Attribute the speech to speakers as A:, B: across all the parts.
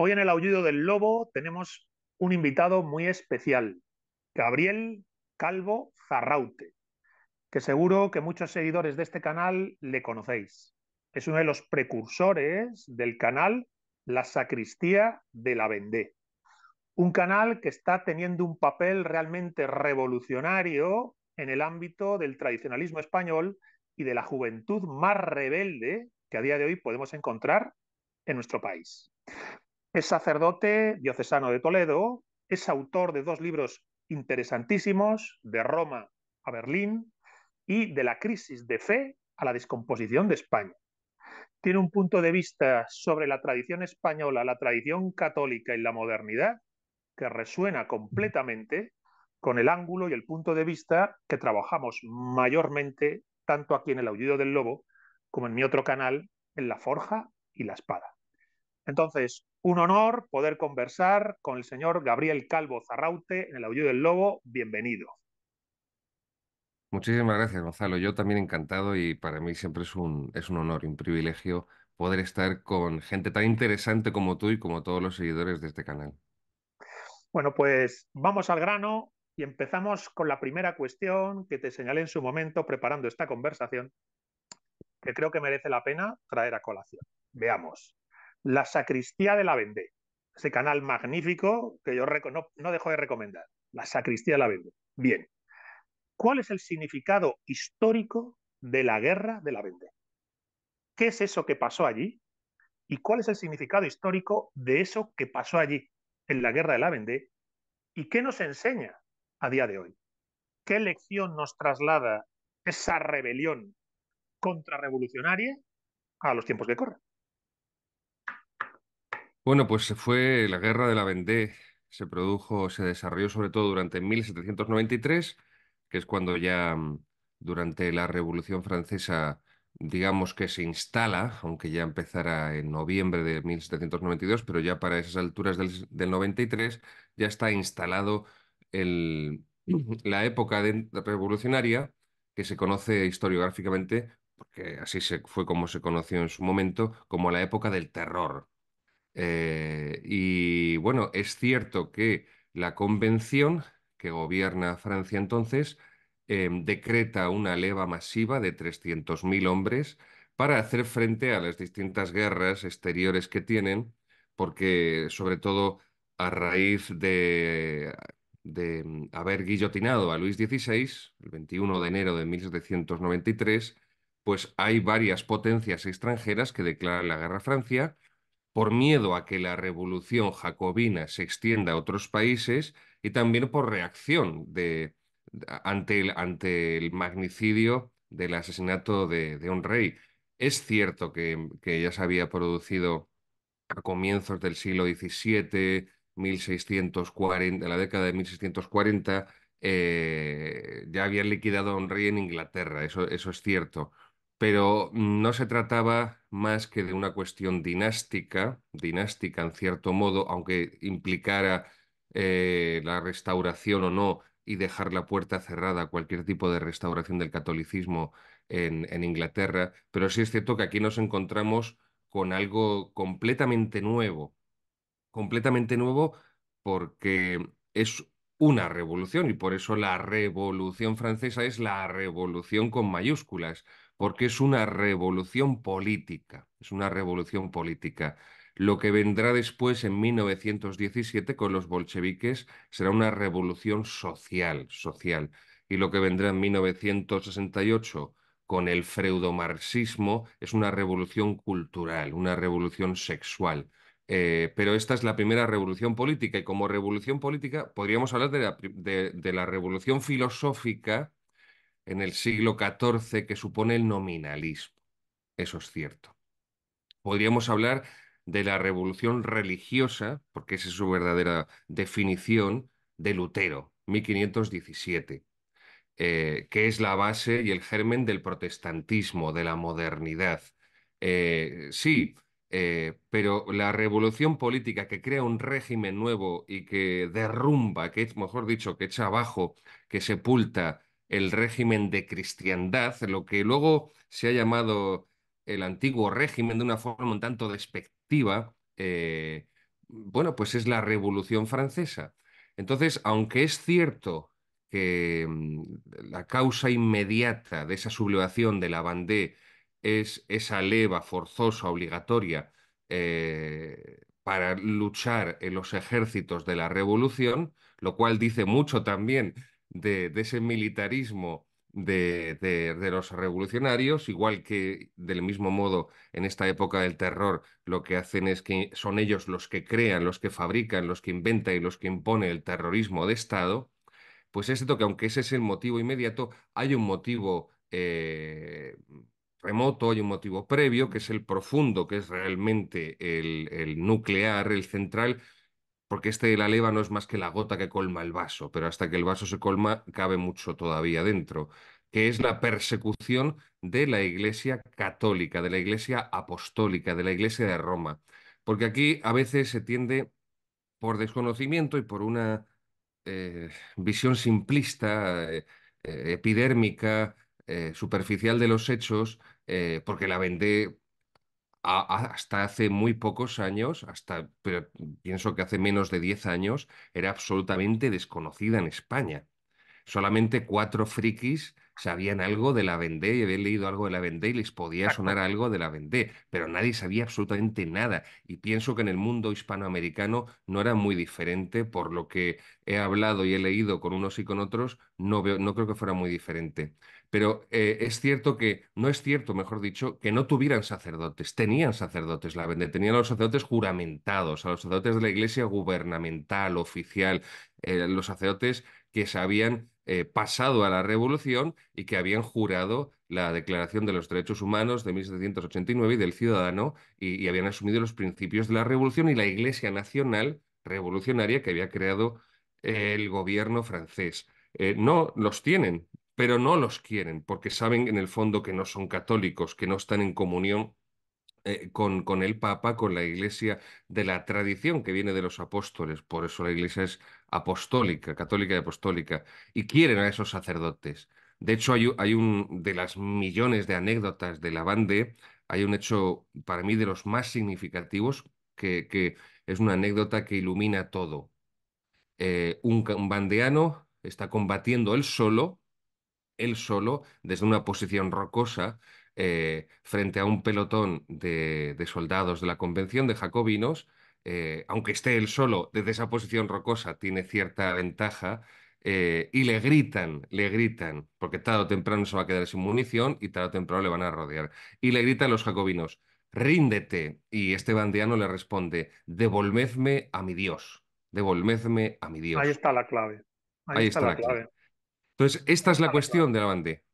A: Hoy en el aullido del lobo tenemos un invitado muy especial, Gabriel Calvo Zarraute, que seguro que muchos seguidores de este canal le conocéis. Es uno de los precursores del canal La Sacristía de la Vendée. Un canal que está teniendo un papel realmente revolucionario en el ámbito del tradicionalismo español y de la juventud más rebelde que a día de hoy podemos encontrar en nuestro país. Es sacerdote diocesano de Toledo, es autor de dos libros interesantísimos, de Roma a Berlín y de la crisis de fe a la descomposición de España. Tiene un punto de vista sobre la tradición española, la tradición católica y la modernidad que resuena completamente con el ángulo y el punto de vista que trabajamos mayormente tanto aquí en el aullido del lobo como en mi otro canal, en la forja y la espada. Entonces, un honor poder conversar con el señor Gabriel Calvo Zarraute en el Aullido del Lobo. Bienvenido.
B: Muchísimas gracias, Gonzalo. Yo también encantado y para mí siempre es es un honor y un privilegio poder estar con gente tan interesante como tú y como todos los seguidores de este canal.
A: Bueno, pues vamos al grano y empezamos con la primera cuestión que te señalé en su momento preparando esta conversación, que creo que merece la pena traer a colación. Veamos. La sacristía de la Vendée. Ese canal magnífico que yo no, no dejo de recomendar. La sacristía de la Vendée. Bien. ¿Cuál es el significado histórico de la guerra de la Vendée? ¿Qué es eso que pasó allí? ¿Y cuál es el significado histórico de eso que pasó allí, en la guerra de la Vendée? ¿Y qué nos enseña a día de hoy? ¿Qué lección nos traslada esa rebelión contrarrevolucionaria a los tiempos que corren?
B: Bueno, pues fue la guerra de la Vendée. Se produjo, se desarrolló sobre todo durante 1793, que es cuando ya mm, durante la Revolución Francesa, digamos que se instala, aunque ya empezara en noviembre de 1792, pero ya para esas alturas del, 93 ya está instalado el, la época de, revolucionaria que se conoce historiográficamente, porque así se, fue como se conoció en su momento, como la época del terror eh, y bueno, es cierto que la convención que gobierna Francia entonces em, decreta una leva masiva de 300.000 hombres para hacer frente a las distintas guerras exteriores que tienen, porque sobre todo a raíz de, de mm, haber guillotinado a Luis XVI, el 21 de enero de 1793, pues hay varias potencias extranjeras que declaran la guerra a Francia por miedo a que la revolución jacobina se extienda a otros países y también por reacción ante, el, magnicidio del asesinato de, un rey. Es cierto que, ya se había producido a comienzos del siglo XVII, 1640, la década de 1640, eh, ya habían liquidado a un rey en Inglaterra, eso es cierto pero no se trataba más que de una cuestión dinástica, dinástica en cierto modo, aunque implicara eh, la restauración o no y dejar la puerta cerrada a cualquier tipo de restauración del catolicismo en Inglaterra, pero sí es cierto que aquí nos encontramos con algo completamente nuevo, completamente nuevo porque es una revolución y por eso la revolución francesa es la revolución con mayúsculas, porque es una revolución política, es una revolución política. Lo que vendrá después en 1917 con los bolcheviques será una revolución social, social. Y lo que vendrá en 1968 con el freudomarxismo es una revolución cultural, una revolución sexual. Eh, pero esta es la primera revolución política y como revolución política podríamos hablar de la revolución filosófica en el siglo XIV que supone el nominalismo. Eso es cierto. Podríamos hablar de la revolución religiosa, porque esa es su verdadera definición, de Lutero, 1517, eh, que es la base y el germen del protestantismo, de la modernidad. Eh, sí, eh, pero la revolución política que crea un régimen nuevo y que derrumba, que es, mejor dicho, que echa abajo, que sepulta el régimen de cristiandad, lo que luego se ha llamado el antiguo régimen de una forma un tanto despectiva, eh, bueno, pues es la Revolución Francesa. Entonces, aunque es cierto que mm, la causa inmediata de esa sublevación de la bandé es esa leva forzosa, obligatoria, eh, para luchar en los ejércitos de la revolución, lo cual dice mucho también de, ese militarismo de, los revolucionarios, igual que del mismo modo en esta época del terror lo que hacen es que son ellos los que crean, los que fabrican, los que inventan y los que imponen el terrorismo de Estado, pues es cierto que aunque ese es el motivo inmediato, hay un motivo eh, remoto, hay un motivo previo, que es el profundo, que es realmente el, el nuclear, el central, porque este de la leva no es más que la gota que colma el vaso, pero hasta que el vaso se colma cabe mucho todavía dentro, que es la persecución de la Iglesia católica, de la Iglesia apostólica, de la Iglesia de Roma. Porque aquí a veces se tiende, por desconocimiento y por una eh, visión simplista, eh, eh, epidérmica, superficial de los hechos, porque la vendé hasta hace muy pocos años, hasta pienso que hace menos de 10 años, era absolutamente desconocida en España. Solamente cuatro frikis sabían algo de la Vendée y habían leído algo de la Vendée y les podía sonar algo de la Vendée, pero nadie sabía absolutamente nada. Y pienso que en el mundo hispanoamericano no era muy diferente, por lo que he hablado y he leído con unos y con otros, no creo que fuera muy diferente pero eh, es cierto que, no es cierto, mejor dicho, que no tuvieran sacerdotes, tenían sacerdotes, la vende, tenían a los sacerdotes juramentados, a los sacerdotes de la iglesia gubernamental, oficial, eh, los sacerdotes que se habían eh, pasado a la revolución y que habían jurado la Declaración de los Derechos Humanos de 1789 y del Ciudadano y, habían asumido los principios de la revolución y la Iglesia Nacional revolucionaria que había creado el gobierno francés. no los tienen, pero no los quieren porque saben en el fondo que no son católicos, que no están en comunión eh, con, con, el Papa, con la Iglesia de la tradición que viene de los apóstoles. Por eso la Iglesia es apostólica, católica y apostólica, y quieren a esos sacerdotes. De hecho, hay, un de las millones de anécdotas de la Bande, hay un hecho para mí de los más significativos que, es una anécdota que ilumina todo. Eh, un, un bandeano está combatiendo él solo él solo, desde una posición rocosa, eh, frente a un pelotón de, soldados de la Convención de Jacobinos, eh, aunque esté él solo, desde esa posición rocosa tiene cierta ventaja. Eh, y le gritan, le gritan, porque tarde o temprano se va a quedar sin munición y tarde o temprano le van a rodear. Y le gritan los jacobinos, ríndete. Y este bandiano le responde, devolvedme a mi Dios, devolvedme a mi Dios. Ahí
A: está la clave. Ahí, está, la clave.
B: Entonces, esta es la cuestión de la bandé.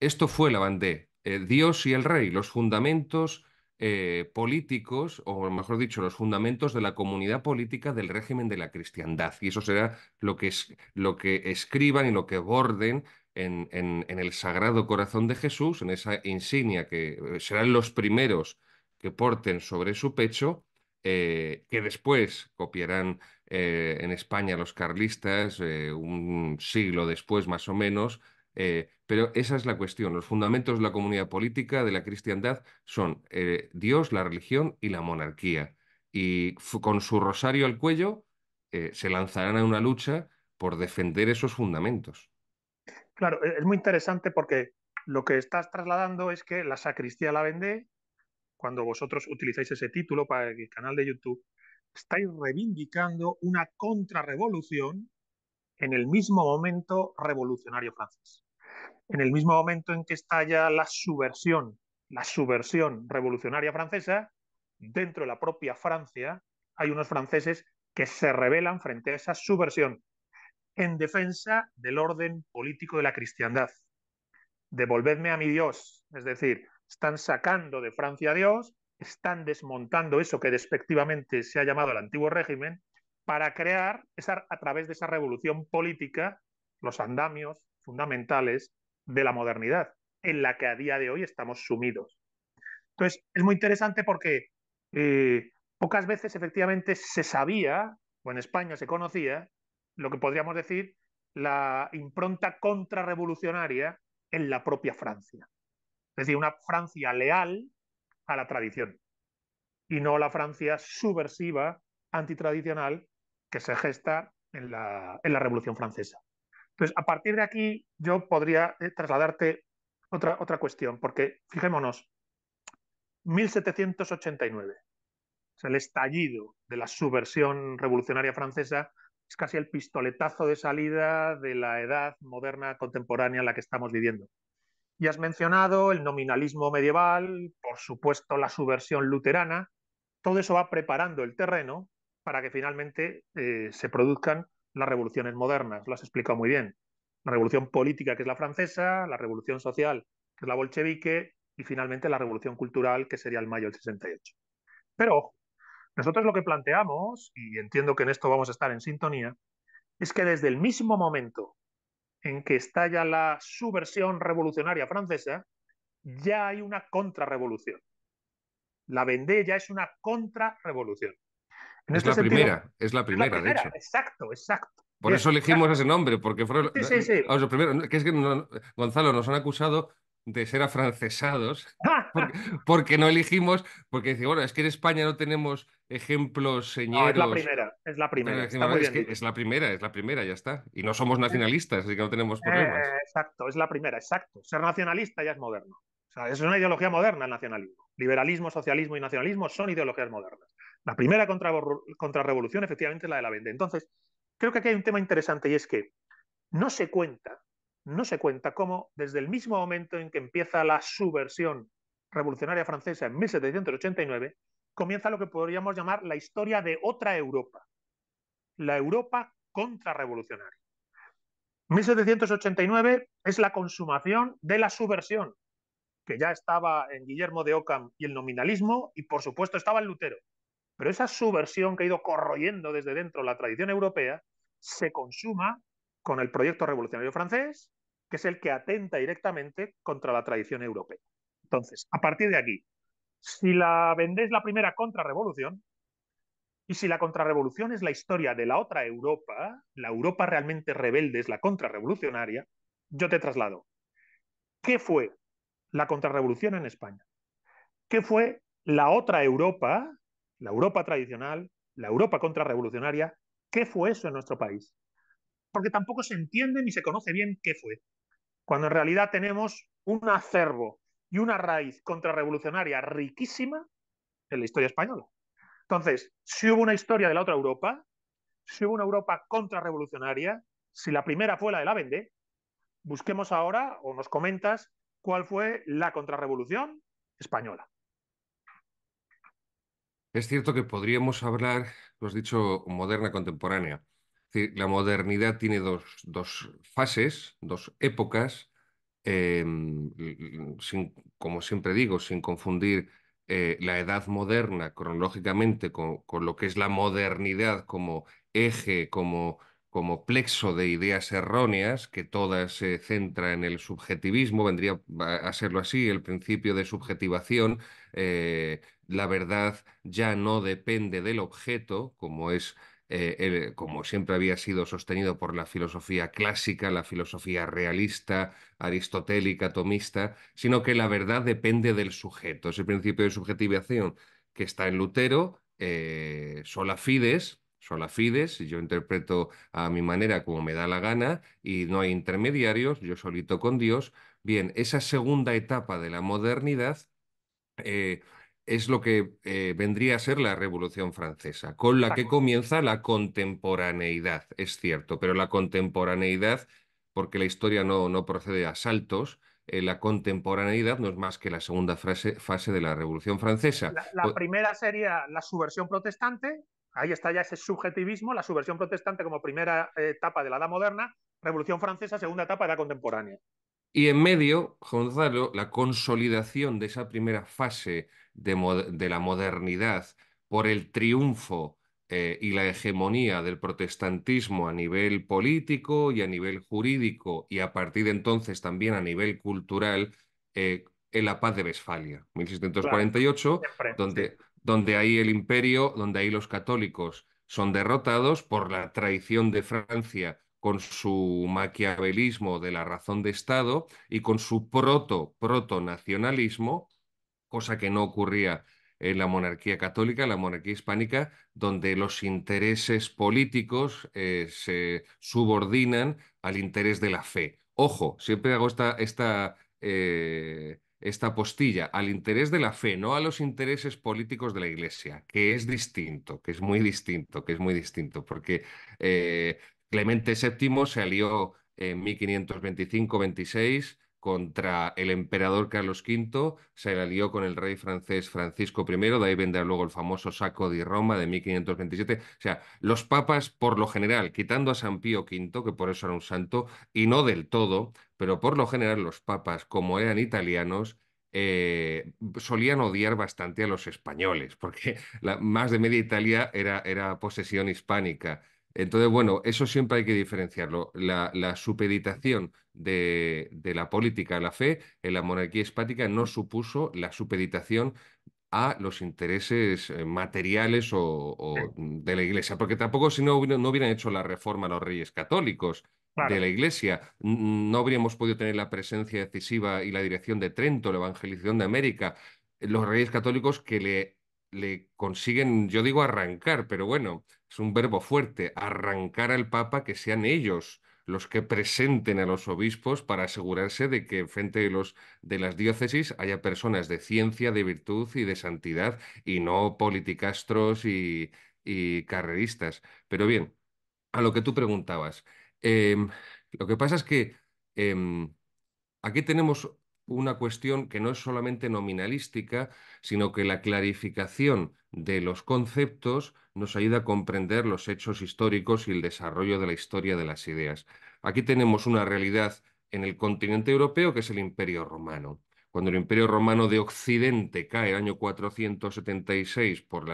B: Esto fue la bandé. Eh, Dios y el rey, los fundamentos eh, políticos, o mejor dicho, los fundamentos de la comunidad política del régimen de la cristiandad. Y eso será lo que, es, lo que escriban y lo que borden en, en, el Sagrado Corazón de Jesús, en esa insignia que eh, serán los primeros que porten sobre su pecho, que después copiarán eh, en España los carlistas, eh, un siglo después más o menos, eh, pero esa es la cuestión. Los fundamentos de la comunidad política de la cristiandad son Dios, la religión y la monarquía. Y con su rosario al cuello se lanzarán a una lucha por defender esos fundamentos.
A: Claro, e, es muy interesante porque lo que estás trasladando es que la sacristía la vende cuando vosotros utilizáis ese título para el canal de YouTube estáis reivindicando una contrarrevolución en el mismo momento revolucionario francés. En el mismo momento en que estalla la subversión, la subversión revolucionaria francesa, dentro de la propia Francia hay unos franceses que se rebelan frente a esa subversión en defensa del orden político de la cristiandad. Devolvedme a mi Dios, es decir, están sacando de Francia a Dios están desmontando eso que despectivamente se ha llamado el antiguo régimen para crear a través de esa revolución política los andamios fundamentales de la modernidad en la que a día de hoy estamos sumidos. Entonces, es muy interesante porque eh, pocas veces efectivamente se sabía, o en España se conocía, lo que podríamos decir la impronta contrarrevolucionaria en la propia Francia. Es decir, una Francia leal a la tradición y no la Francia subversiva, antitradicional, que se gesta en la, Revolución Francesa. Entonces, a partir de aquí, yo podría eh, trasladarte otra, otra cuestión, porque fijémonos, 1789, el estallido de la subversión revolucionaria francesa es casi el pistoletazo de salida de la edad moderna contemporánea en la que estamos viviendo. Y has mencionado el nominalismo medieval, por supuesto la subversión luterana. Todo eso va preparando el terreno para que finalmente eh, se produzcan las revoluciones modernas. Lo has explicado muy bien. La revolución política, que es la francesa, la revolución social, que es la bolchevique, y finalmente la revolución cultural, que sería el mayo del 68. Pero nosotros lo que planteamos, y entiendo que en esto vamos a estar en sintonía, es que desde el mismo momento en que estalla la subversión revolucionaria francesa, ya hay una contrarrevolución. La Vendée ya es una contrarrevolución. Este es, la primera,
B: es la primera, es de hecho.
A: Exacto, exacto. Por eso
B: elegimos ese nombre, porque fueron sí, sí, sí. Que es que Gonzalo, nos han acusado de ser afrancesados, porque, no elegimos, porque dice bueno, es que en España no tenemos ejemplos señeros. es la primera,
A: es la primera. es, la
B: primera, es la primera, ya está. Y no somos nacionalistas, así que no tenemos eh, problemas.
A: exacto, es la primera, exacto. Ser nacionalista ya es moderno. O sea, es una ideología moderna el nacionalismo. Liberalismo, socialismo y nacionalismo son ideologías modernas. La primera contrarrevolución, efectivamente, es la de la venta. Entonces, creo que aquí hay un tema interesante y es que no se cuenta no se cuenta cómo, desde el mismo momento en que empieza la subversión revolucionaria francesa en 1789, comienza lo que podríamos llamar la historia de otra Europa, la Europa contrarrevolucionaria. 1789 es la consumación de la subversión, que ya estaba en Guillermo de Ockham y el nominalismo, y por supuesto estaba en Lutero. Pero esa subversión que ha ido corroyendo desde dentro la tradición europea se consuma con el proyecto revolucionario francés, que es el que atenta directamente contra la tradición europea. Entonces, a partir de aquí, si la vendéis la primera contrarrevolución, y si la contrarrevolución es la historia de la otra Europa, la Europa realmente rebelde es la contrarrevolucionaria, yo te traslado. ¿Qué fue la contrarrevolución en España? ¿Qué fue la otra Europa, la Europa tradicional, la Europa contrarrevolucionaria? ¿Qué fue eso en nuestro país? porque tampoco se entiende ni se conoce bien qué fue. Cuando en realidad tenemos un acervo y una raíz contrarrevolucionaria riquísima en la historia española. Entonces, si hubo una historia de la otra Europa, si hubo una Europa contrarrevolucionaria, si la primera fue la de la Vendée, busquemos ahora o nos comentas cuál fue la contrarrevolución española.
B: Es cierto que podríamos hablar, lo has dicho, moderna contemporánea, la modernidad tiene dos, fases, dos épocas, em, como siempre digo, sin confundir eh, la edad moderna cronológicamente con, lo que es la modernidad como eje, como, como plexo de ideas erróneas, que todas se centra en el subjetivismo, vendría a serlo así, el principio de subjetivación, eh, la verdad ya no depende del objeto, como es eh, como siempre había sido sostenido por la filosofía clásica, la filosofía realista, aristotélica, tomista, sino que la verdad depende del sujeto. Ese principio de subjetivación que está en Lutero, eh, sola fides, sola fides, yo interpreto a mi manera como me da la gana y no hay intermediarios, yo solito con Dios. Bien, esa segunda etapa de la modernidad eh, es lo que eh, vendría a ser la Revolución Francesa, con la que comienza la contemporaneidad, es cierto, pero la contemporaneidad, porque la historia no, no procede a saltos, eh, la contemporaneidad no es más que la segunda fase de la Revolución Francesa. La,
A: primera sería la subversión protestante, ahí está ya ese subjetivismo, la subversión protestante como primera etapa de la Edad Moderna, Revolución Francesa, segunda etapa de la contemporánea.
B: Y en medio, Gonzalo, la consolidación de esa primera fase de, la modernidad, por el triunfo eh, y la hegemonía del protestantismo a nivel político y a nivel jurídico y a partir de entonces también a nivel cultural eh, en la paz de Westfalia, 1648, donde, hay donde el imperio, donde hay los católicos son derrotados por la traición de Francia con su maquiavelismo de la razón de Estado y con su proto-proto-nacionalismo, cosa que no ocurría en la monarquía católica, la monarquía hispánica, donde los intereses políticos eh, se subordinan al interés de la fe. Ojo, siempre hago esta, esta, eh, esta postilla, al interés de la fe, no a los intereses políticos de la Iglesia, que es distinto, que es muy distinto, que es muy distinto, porque eh, Clemente VII se alió en 1525-26 contra el emperador Carlos V, se la con el rey francés Francisco I, de ahí vendrá luego el famoso saco de Roma de 1527. O sea, los papas, por lo general, quitando a San Pío V, que por eso era un santo, y no del todo, pero por lo general los papas, como eran italianos, eh, solían odiar bastante a los españoles, porque la, más de media Italia era, era posesión hispánica. Entonces, bueno, eso siempre hay que diferenciarlo. La, supeditación de, la política a la fe en la monarquía hispática no supuso la supeditación a los intereses eh, materiales o, de la Iglesia, porque tampoco si no, no hubieran hecho la reforma los reyes católicos, de la Iglesia. No habríamos podido tener la presencia decisiva y la dirección de Trento, la evangelización de América, eh, los reyes católicos que le consiguen, yo digo arrancar, pero bueno, es un verbo fuerte, arrancar al Papa que sean ellos los que presenten a los obispos para asegurarse de que frente de, los, de las diócesis haya personas de ciencia, de virtud y de santidad y no politicastros y, carreristas. Pero bien, a lo que tú preguntabas, em, lo que pasa es que em, aquí tenemos una cuestión que no es solamente nominalística, sino que la clarificación de los conceptos nos ayuda a comprender los hechos históricos y el desarrollo de la historia de las ideas. Aquí tenemos una realidad en el continente europeo que es el Imperio Romano. Cuando el Imperio Romano de Occidente cae el año 476 por,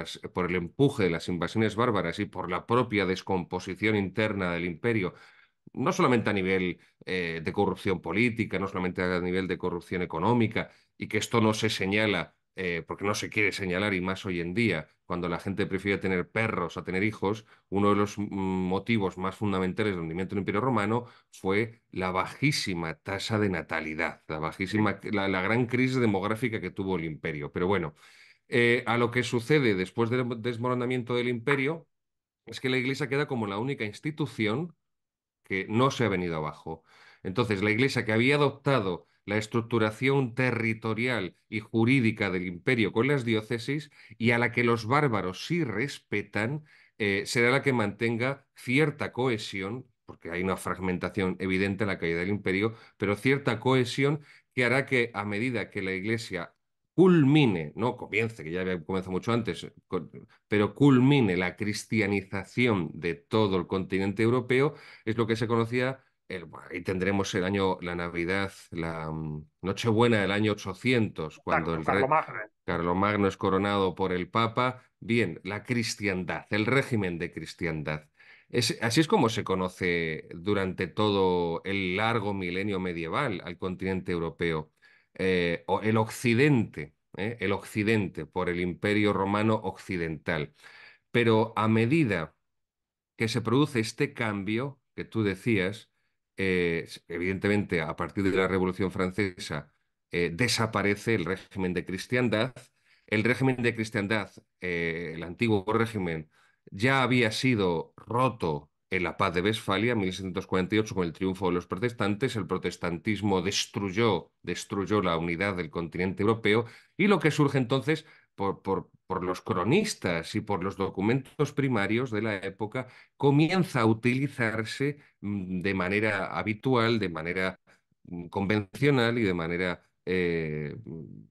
B: el empuje de las invasiones bárbaras y por la propia descomposición interna del imperio, no solamente a nivel eh, de corrupción política, no solamente a nivel de corrupción económica, y que esto no se señala eh, porque no se quiere señalar y más hoy en día, cuando la gente prefiere tener perros a tener hijos, uno de los motivos más fundamentales del rendimiento del Imperio Romano fue la bajísima tasa de natalidad, la bajísima, la, gran crisis demográfica que tuvo el imperio. Pero bueno, eh, a lo que sucede después del desmoronamiento del imperio es que la Iglesia queda como la única institución que no se ha venido abajo. Entonces, la Iglesia que había adoptado la estructuración territorial y jurídica del imperio con las diócesis y a la que los bárbaros sí respetan, eh, será la que mantenga cierta cohesión, porque hay una fragmentación evidente en la caída del imperio, pero cierta cohesión que hará que a medida que la Iglesia culmine, no comience, que ya había comenzado mucho antes, pero culmine la cristianización de todo el continente europeo, es lo que se conocía ahí tendremos el año, la Navidad, la mm, Nochebuena del año 800, cuando el el Carlos Magno es coronado por el Papa. Bien, la cristiandad, el régimen de cristiandad. así es como se conoce durante todo el largo milenio medieval al continente europeo. Eh, o el occidente, ¿eh? el occidente, por el imperio romano occidental. Pero a medida que se produce este cambio que tú decías, eh, evidentemente a partir de la Revolución Francesa, eh, desaparece el régimen de cristiandad. El régimen de cristiandad, eh, el antiguo régimen, ya había sido roto en la paz de Westfalia en 1648 con el triunfo de los protestantes. El protestantismo destruyó, destruyó la unidad del continente europeo y lo que surge entonces por, por por los cronistas y por los documentos primarios de la época, comienza a utilizarse mm, de manera habitual, de manera mm, convencional y de manera eh, mm,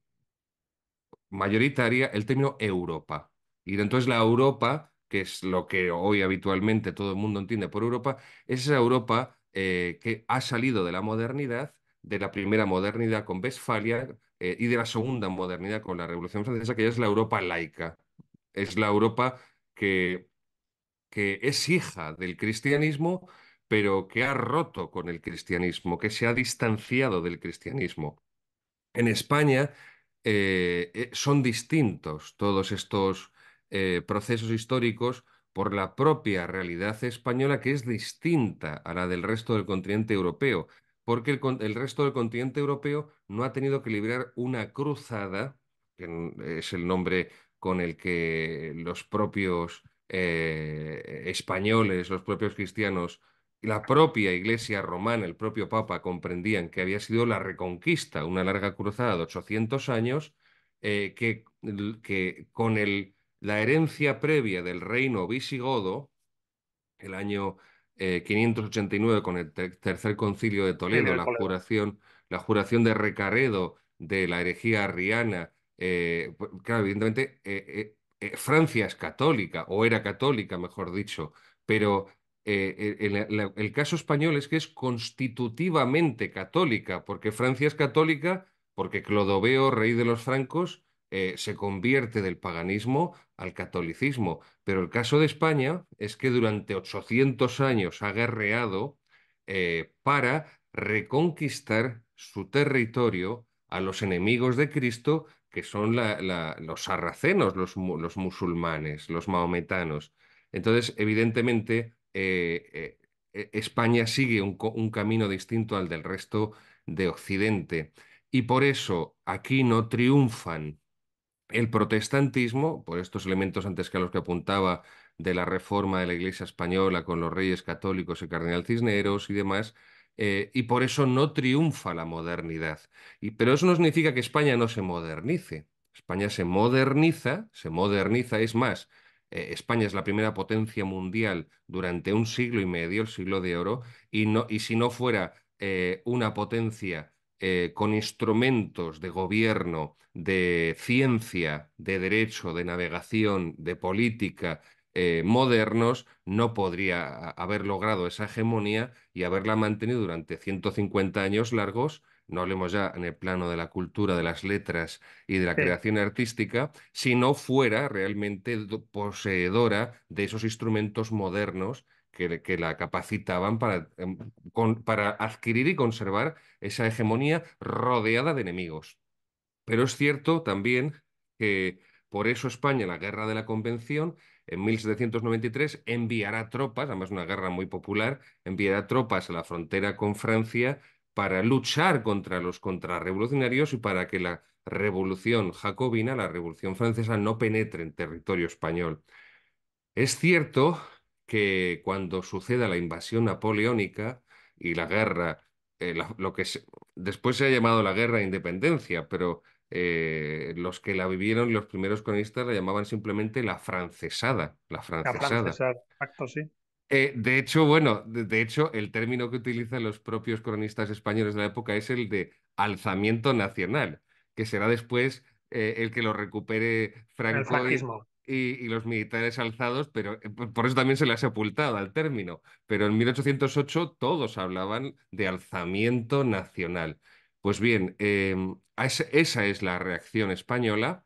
B: mayoritaria el término Europa. Y entonces la Europa, que es lo que hoy habitualmente todo el mundo entiende por Europa, es esa Europa eh, que ha salido de la modernidad, de la primera modernidad con Westfalia, eh, y de la segunda modernidad con la Revolución Francesa, que ya es la Europa laica. Es la Europa que, que es hija del cristianismo, pero que ha roto con el cristianismo, que se ha distanciado del cristianismo. En España eh, eh, son distintos todos estos procesos históricos por la propia realidad española que es distinta a la del resto del continente europeo porque el, resto del continente europeo no ha tenido que librar una cruzada, que es el nombre con el que los propios eh, españoles, los propios cristianos, la propia Iglesia romana, el propio Papa, comprendían que había sido la reconquista, una larga cruzada de 800 años, eh, que, con la herencia previa del reino visigodo, el año 589 eh, con el tercer concilio de Toledo, la juración, la juración de Recaredo de la herejía arriana, eh, pues, claro, evidentemente eh, Francia es católica, o era católica, mejor dicho, pero el, caso español es que es constitutivamente católica, porque Francia es católica, porque Clodoveo, rey de los francos, se convierte del paganismo al catolicismo. Pero el caso de España es que durante 800 años ha guerreado eh, para reconquistar su territorio a los enemigos de Cristo, que son los sarracenos, los, musulmanes, los maometanos. Entonces, evidentemente, eh, eh, e, España sigue un camino distinto al del resto de Occidente. Y por eso aquí no triunfan el protestantismo, por estos elementos antes que a los que apuntaba de la reforma de la Iglesia española con los reyes católicos, y cardenal Cisneros y demás, eh, y por eso no triunfa la modernidad. Y, pero eso no significa que España no se modernice. España se moderniza, se moderniza, es más, eh, España es la primera potencia mundial durante un siglo y medio, el siglo de oro, y, no, y si no fuera eh, una potencia eh, con instrumentos de gobierno, de ciencia, de derecho, de navegación, de política eh, modernos, no podría haber logrado esa hegemonía y haberla mantenido durante 150 años largos no hablemos ya en el plano de la cultura, de las letras y de la creación artística, si no fuera realmente poseedora de esos instrumentos modernos que, la capacitaban para, em, para adquirir y conservar esa hegemonía rodeada de enemigos. Pero es cierto también que por eso España, en la Guerra de la Convención, en 1793 enviará tropas, además una guerra muy popular, enviará tropas a la frontera con Francia para luchar contra los contrarrevolucionarios y para que la revolución jacobina, la revolución francesa, no penetre en territorio español. Es cierto que cuando suceda la invasión napoleónica y la guerra, eh, lo que después se ha llamado la guerra de independencia, pero eh, los que la vivieron, los primeros cronistas, la llamaban simplemente la francesada. La francesada. sí. Eh, de hecho, bueno, de, hecho, el término que utilizan los propios cronistas españoles de la época es el de alzamiento nacional, que será después el que lo recupere Franco. El franquismo y, los militares alzados, pero eh, por eso también se le ha sepultado al término. Pero en 1808 todos hablaban de alzamiento nacional. Pues bien, em, esa es la reacción española.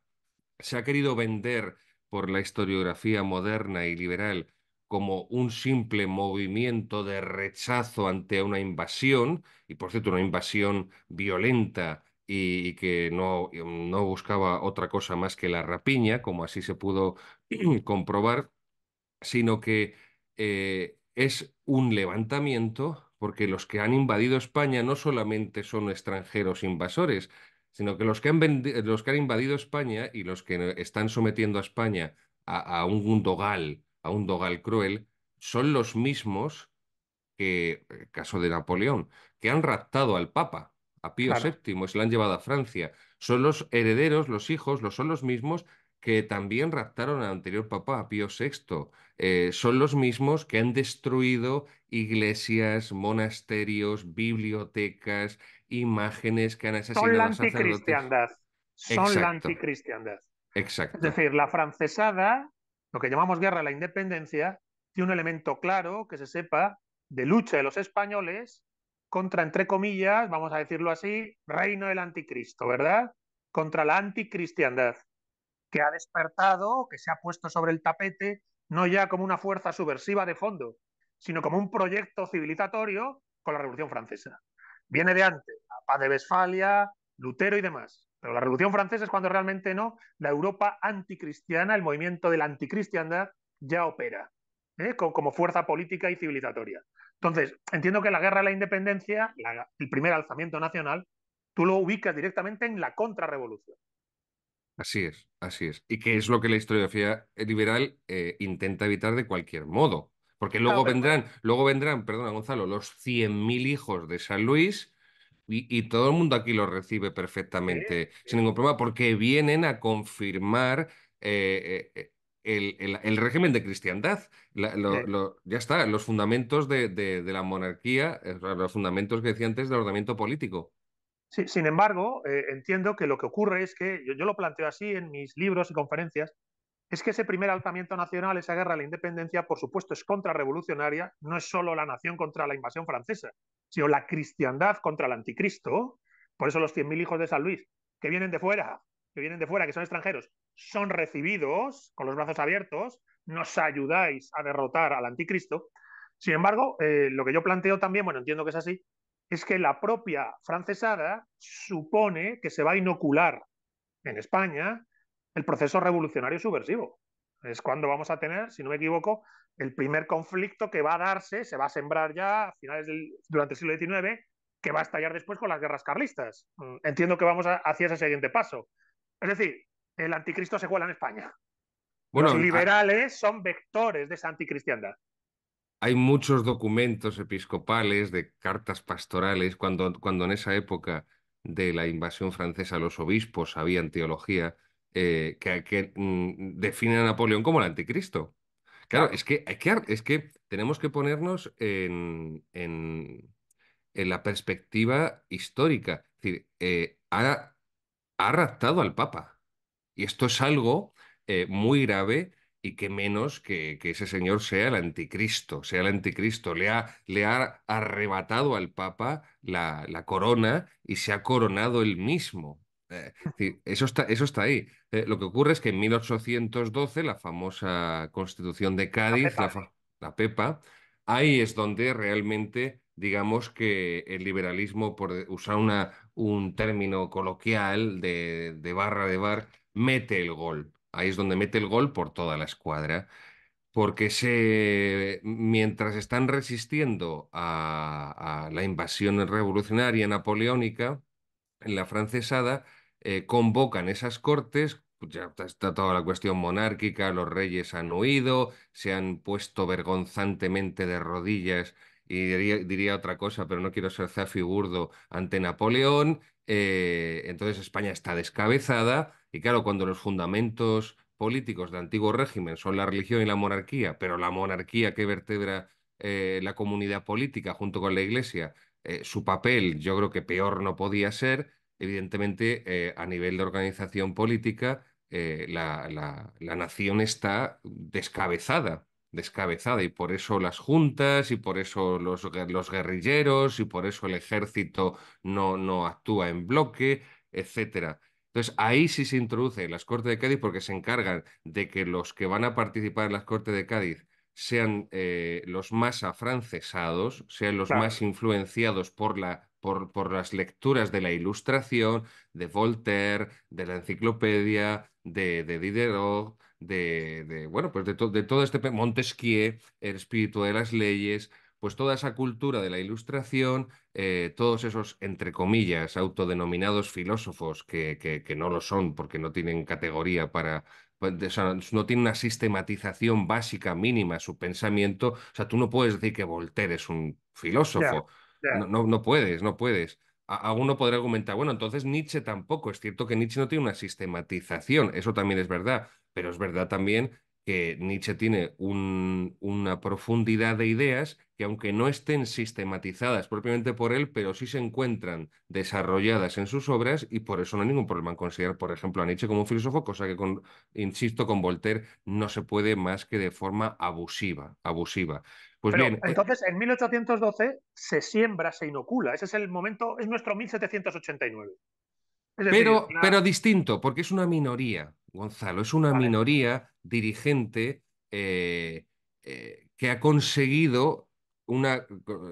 B: Se ha querido vender por la historiografía moderna y liberal como un simple movimiento de rechazo ante una invasión, y por cierto, una invasión violenta y, que no, no buscaba otra cosa más que la rapiña, como así se pudo comprobar, sino que eh, es un levantamiento porque los que han invadido España no solamente son extranjeros invasores, sino que los que han, los que han invadido España y los que eh, están sometiendo a España a, a un dogal, a un dogal cruel, son los mismos que, el eh, caso de Napoleón, que han raptado al Papa a Pío VII, se la han llevado a Francia. Son los herederos, los hijos, los son los mismos que también raptaron al anterior papa, a Pío VI. Eh, son los mismos que han destruido iglesias, monasterios, bibliotecas, imágenes que han asesinado son la anticristiandad.
A: Son la anticristiandad. Exacto. Es decir, la francesada, lo que llamamos guerra a la independencia, tiene un elemento claro que se sepa de lucha de los españoles contra, entre comillas, vamos a decirlo así, reino del anticristo, ¿verdad? Contra la anticristiandad, que ha despertado, que se ha puesto sobre el tapete, no ya como una fuerza subversiva de fondo, sino como un proyecto civilizatorio con la Revolución Francesa. Viene de antes, la paz de Westfalia, Lutero y demás. Pero la Revolución Francesa es cuando realmente no, la Europa anticristiana, el movimiento de la anticristiandad, ya opera ¿eh? como fuerza política y civilizatoria. Entonces, entiendo que la guerra de la independencia, el primer alzamiento nacional, tú lo ubicas directamente en la contrarrevolución. Así es,
B: así es. Y que es lo que la historiografía liberal eh, intenta evitar de cualquier modo. Porque luego vendrán, luego vendrán, perdona Gonzalo, los 100.000 hijos de San Luis y, todo el mundo aquí los recibe perfectamente, sin ningún problema, porque vienen a confirmar eh, eh, el, régimen de cristiandad. ya está, los fundamentos de, la monarquía, eh, los fundamentos que decía antes del ordenamiento político.
A: sin embargo, eh, entiendo que lo que ocurre es que, yo, lo planteo así en mis libros y conferencias, es que ese primer alzamiento nacional, esa guerra de la independencia, por supuesto, es contrarrevolucionaria, no es solo la nación contra la invasión francesa, sino la cristiandad contra el anticristo, por eso los 100.000 hijos de San Luis, que vienen de fuera, que vienen de fuera, que son extranjeros, son recibidos con los brazos abiertos, nos ayudáis a derrotar al anticristo. Sin embargo, eh, lo que yo planteo también, bueno, entiendo que es así, es que la propia francesada supone que se va a inocular en España el proceso revolucionario subversivo. Es cuando vamos a tener, si no me equivoco, el primer conflicto que va a darse, se va a sembrar ya a finales del, durante el siglo XIX, que va a estallar después con las guerras carlistas. Mm, entiendo que vamos hacia ese siguiente paso. Es decir, el anticristo se cuela en España. Los liberales son vectores de esa anticristiandad.
B: Hay muchos documentos episcopales de cartas pastorales, cuando, cuando en esa época de la invasión francesa los obispos habían teología, eh, que, que mm, definen a Napoleón como el anticristo. Claro, Es, que, es, que, tenemos que ponernos en, la perspectiva histórica. Es decir, eh, ha, ha raptado al Papa. Y esto es algo eh, muy grave y que menos que, que, ese señor sea el anticristo, sea el anticristo. Le ha, le ha arrebatado al Papa la, la corona y se ha coronado él mismo. Eh, eso, está, eso está ahí. Eh, lo que ocurre es que en 1812, la famosa constitución de Cádiz, la Pepa, ahí es donde realmente digamos que el liberalismo, por usar una, un término coloquial de, de barra de bar, mete el gol. Ahí es donde mete el gol por toda la escuadra. Porque se, mientras están resistiendo a, la invasión revolucionaria napoleónica, en la francesada, eh, convocan esas cortes, pues ya está toda la cuestión monárquica, los reyes han huido, se han puesto vergonzantemente de rodillas y diría, otra cosa, pero no quiero ser zafigurdo ante Napoleón, eh, entonces España está descabezada y claro, cuando los fundamentos políticos de antiguo régimen son la religión y la monarquía, pero la monarquía que vertebra eh, la comunidad política junto con la iglesia, eh, su papel yo creo que peor no podía ser, evidentemente eh, a nivel de organización política la, nación está descabezada descabezada y por eso las juntas y por eso los, guerrilleros y por eso el ejército no, no actúa en bloque, etcétera. Entonces, ahí sí se introduce las Cortes de Cádiz porque se encargan de que los que van a participar en las Cortes de Cádiz sean eh, los más afrancesados, sean los más influenciados por, las lecturas de la Ilustración, de Voltaire, de la Enciclopedia, de, Diderot, de, bueno, pues de, de todo este Montesquieu, el espíritu de las leyes, pues toda esa cultura de la ilustración, eh, todos esos, entre comillas, autodenominados filósofos que, que, no lo son porque no tienen categoría para... Pues, o no tienen una sistematización básica mínima su pensamiento. O sea, tú no puedes decir que Voltaire es un filósofo. No, no, puedes, no puedes. Alguno uno podría argumentar, bueno, entonces Nietzsche tampoco. Es cierto que Nietzsche no tiene una sistematización, eso también es verdad, pero es verdad también que Nietzsche tiene una profundidad de ideas que aunque no estén sistematizadas propiamente por él, pero sí se encuentran desarrolladas en sus obras y por eso no hay ningún problema en considerar, por ejemplo, a Nietzsche como un filósofo, cosa que, con, insisto, con Voltaire no se puede más que de forma abusiva. abusiva. Pues bien, eh, entonces,
A: en 1812 se siembra, se inocula. Ese es el momento, es nuestro 1789. pero, pero
B: distinto, porque es una minoría. Gonzalo, es una minoría dirigente eh, eh, que ha conseguido una...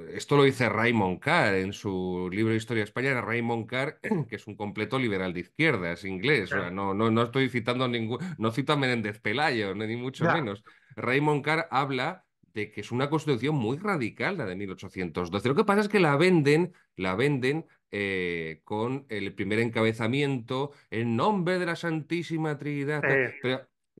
B: Esto lo dice Raymond Carr en su libro de Historia Española, Raymond Carr, que es un completo liberal de izquierda, es inglés. no, no, no, estoy citando ningún... No cito a Menéndez Pelayo, ni mucho menos. Raymond Carr habla de que es una constitución muy radical la de 1812. Lo que pasa es que la venden, la venden eh, con el primer encabezamiento, en nombre de la Santísima Trinidad.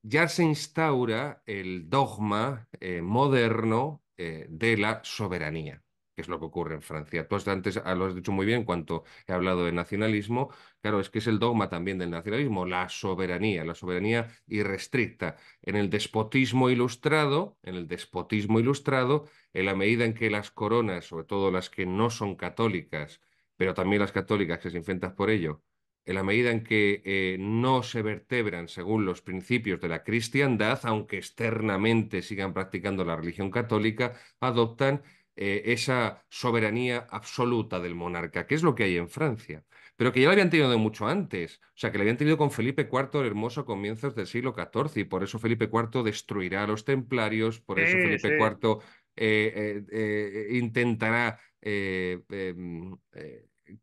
B: ya se instaura el dogma eh, moderno eh, de la soberanía que es lo que ocurre en Francia. Tú antes ah, lo has dicho muy bien en cuanto he hablado de nacionalismo. Claro, es que es el dogma también del nacionalismo, la soberanía, la soberanía irrestricta. En el despotismo ilustrado, en el despotismo ilustrado, en la medida en que las coronas, sobre todo las que no son católicas, pero también las católicas que se enfrentan por ello, en la medida en que eh, no se vertebran según los principios de la cristiandad, aunque externamente sigan practicando la religión católica, adoptan eh, esa soberanía absoluta del monarca, que es lo que hay en Francia, pero que ya lo habían tenido de mucho antes, o sea, que lo habían tenido con Felipe IV el hermoso comienzos del siglo XIV, y por eso Felipe IV destruirá a los templarios, por eso Felipe IV eh, intentará em,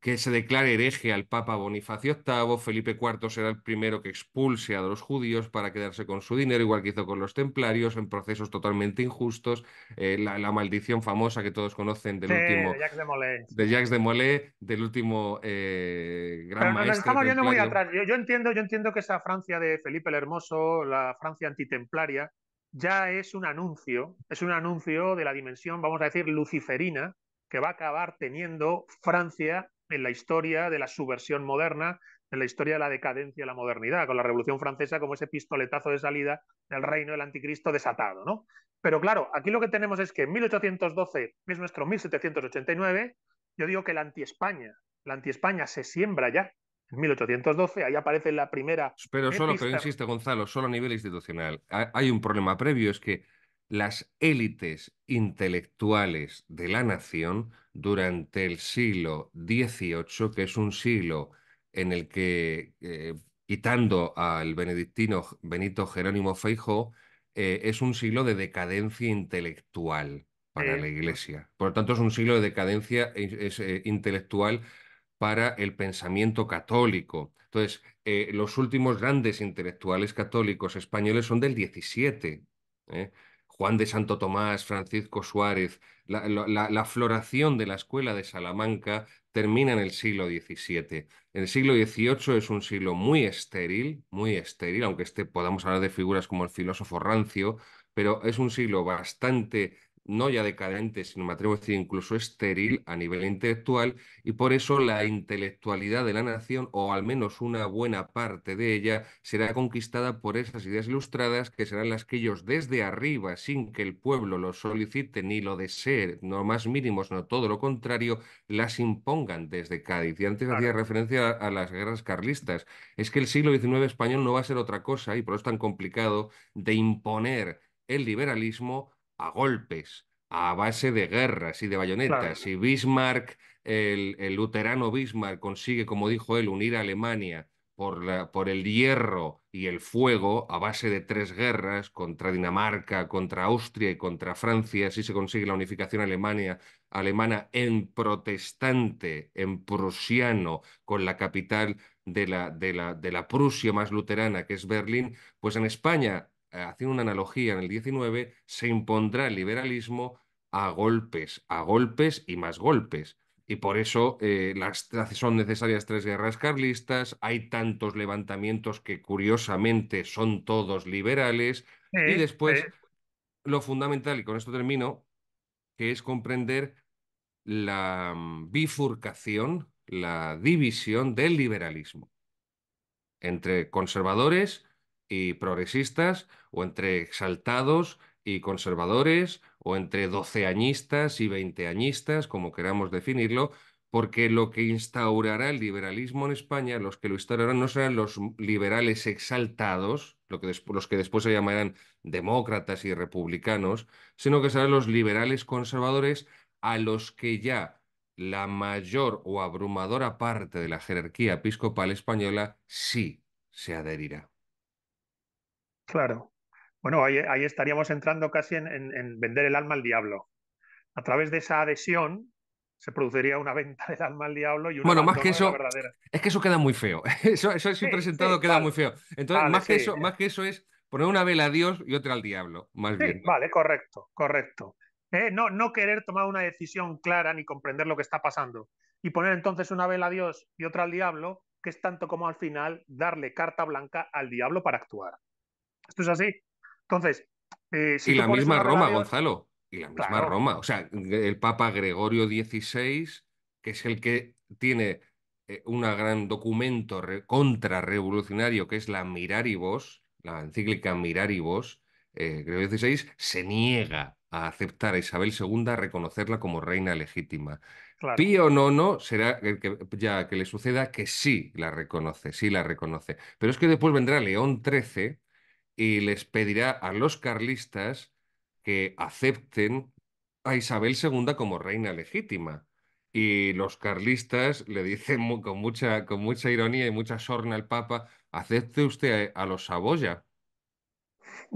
B: que se declare hereje al Papa Bonifacio VIII, Felipe IV será el primero que expulse a los judíos para quedarse con su dinero, igual que hizo con los templarios, en procesos totalmente injustos, eh, la, maldición famosa que todos conocen del último... Jacques de Molay. De Jacques de Molay, del último eh, gran Pero nos estamos yendo muy atrás.
A: Yo, entiendo, yo entiendo que esa Francia de Felipe el Hermoso, la Francia antitemplaria, ya es un anuncio, es un anuncio de la dimensión, vamos a decir, luciferina, que va a acabar teniendo Francia en la historia de la subversión moderna, en la historia de la decadencia de la modernidad, con la Revolución Francesa como ese pistoletazo de salida del reino del anticristo desatado, ¿no? Pero claro, aquí lo que tenemos es que en 1812 es nuestro 1789, yo digo que la anti-España, la anti-España se siembra ya, en 1812, ahí aparece la primera... Pero solo, insiste
B: Gonzalo, solo a nivel institucional. Hay un problema previo, es que las élites intelectuales de la nación durante el siglo XVIII, que es un siglo en el que, eh, quitando al benedictino Benito Jerónimo Feijó eh, es un siglo de decadencia intelectual para la Iglesia. Por lo tanto, es un siglo de decadencia eh, intelectual para el pensamiento católico. Entonces, los últimos grandes intelectuales católicos españoles son del XVII Juan de Santo Tomás, Francisco Suárez, la, floración de la escuela de Salamanca termina en el siglo XVII. El siglo XVIII es un siglo muy estéril, muy estéril, aunque este podamos hablar de figuras como el filósofo Rancio, pero es un siglo bastante no ya decadente, sino me atrevo decir incluso estéril a nivel intelectual, y por eso la intelectualidad de la nación, o al menos una buena parte de ella, será conquistada por esas ideas ilustradas que serán las que ellos desde arriba, sin que el pueblo lo solicite ni lo desee, no más mínimos, sino todo lo contrario, las impongan desde Cádiz. Y antes hacía referencia a, a las guerras carlistas. Es que el siglo XIX español no va a ser otra cosa, y por eso es tan complicado de imponer el liberalismo a golpes, a base de guerras y de bayonetas. Y Bismarck, el, luterano Bismarck, consigue, como dijo él, unir a Alemania por, por el hierro y el fuego a base de tres guerras contra Dinamarca, contra Austria y contra Francia, así se consigue la unificación Alemania, alemana en protestante, en prusiano, con la capital de la, de la, de la Prusia más luterana, que es Berlín, pues en España eh, haciendo una analogía en el 19, se impondrá el liberalismo a golpes, a golpes y más golpes. Y por eso eh, son necesarias tres guerras carlistas, hay tantos levantamientos que curiosamente son todos liberales. y después, lo fundamental, y con esto termino, que es comprender la mm, bifurcación, la división del liberalismo entre conservadores y progresistas, o entre exaltados y conservadores, o entre doceañistas y veinteañistas, como queramos definirlo, porque lo que instaurará el liberalismo en España, los que lo instaurarán no serán los liberales exaltados, lo que los que después se llamarán demócratas y republicanos, sino que serán los liberales conservadores a los que ya la mayor o abrumadora parte de la jerarquía episcopal española sí se adherirá.
A: Claro. Bueno, ahí, estaríamos entrando casi en, vender el alma al diablo. A través de esa adhesión se produciría una venta del alma al diablo y una Bueno, más que eso,
B: es que eso queda muy feo. Eso, eso presentado queda muy feo. Entonces, más, que eso,
A: más que eso es poner una vela a Dios y otra al diablo, más bien. Vale, correcto, correcto. Eh, no, no querer tomar una decisión clara ni comprender lo que está pasando. Y poner entonces una vela a Dios y otra al diablo, que es tanto como al final darle carta blanca al diablo para actuar. Esto es así. Entonces, eh, y la misma Roma, Gonzalo,
B: y la misma Roma. O sea, el Papa Gregorio XVI, que es el que tiene eh, un gran documento contrarrevolucionario, que es la Miraribos, la encíclica Miraribos, eh, Gregorio XVI, se niega a aceptar a Isabel II, a reconocerla como reina legítima. Pío no, no, será que ya que le suceda que sí la reconoce, sí la reconoce. Pero es que después vendrá León XIII, y les pedirá a los carlistas que acepten a Isabel II como reina legítima. Y los carlistas le dicen con mucha, con mucha ironía y mucha sorna al Papa, acepte usted a, los Saboya,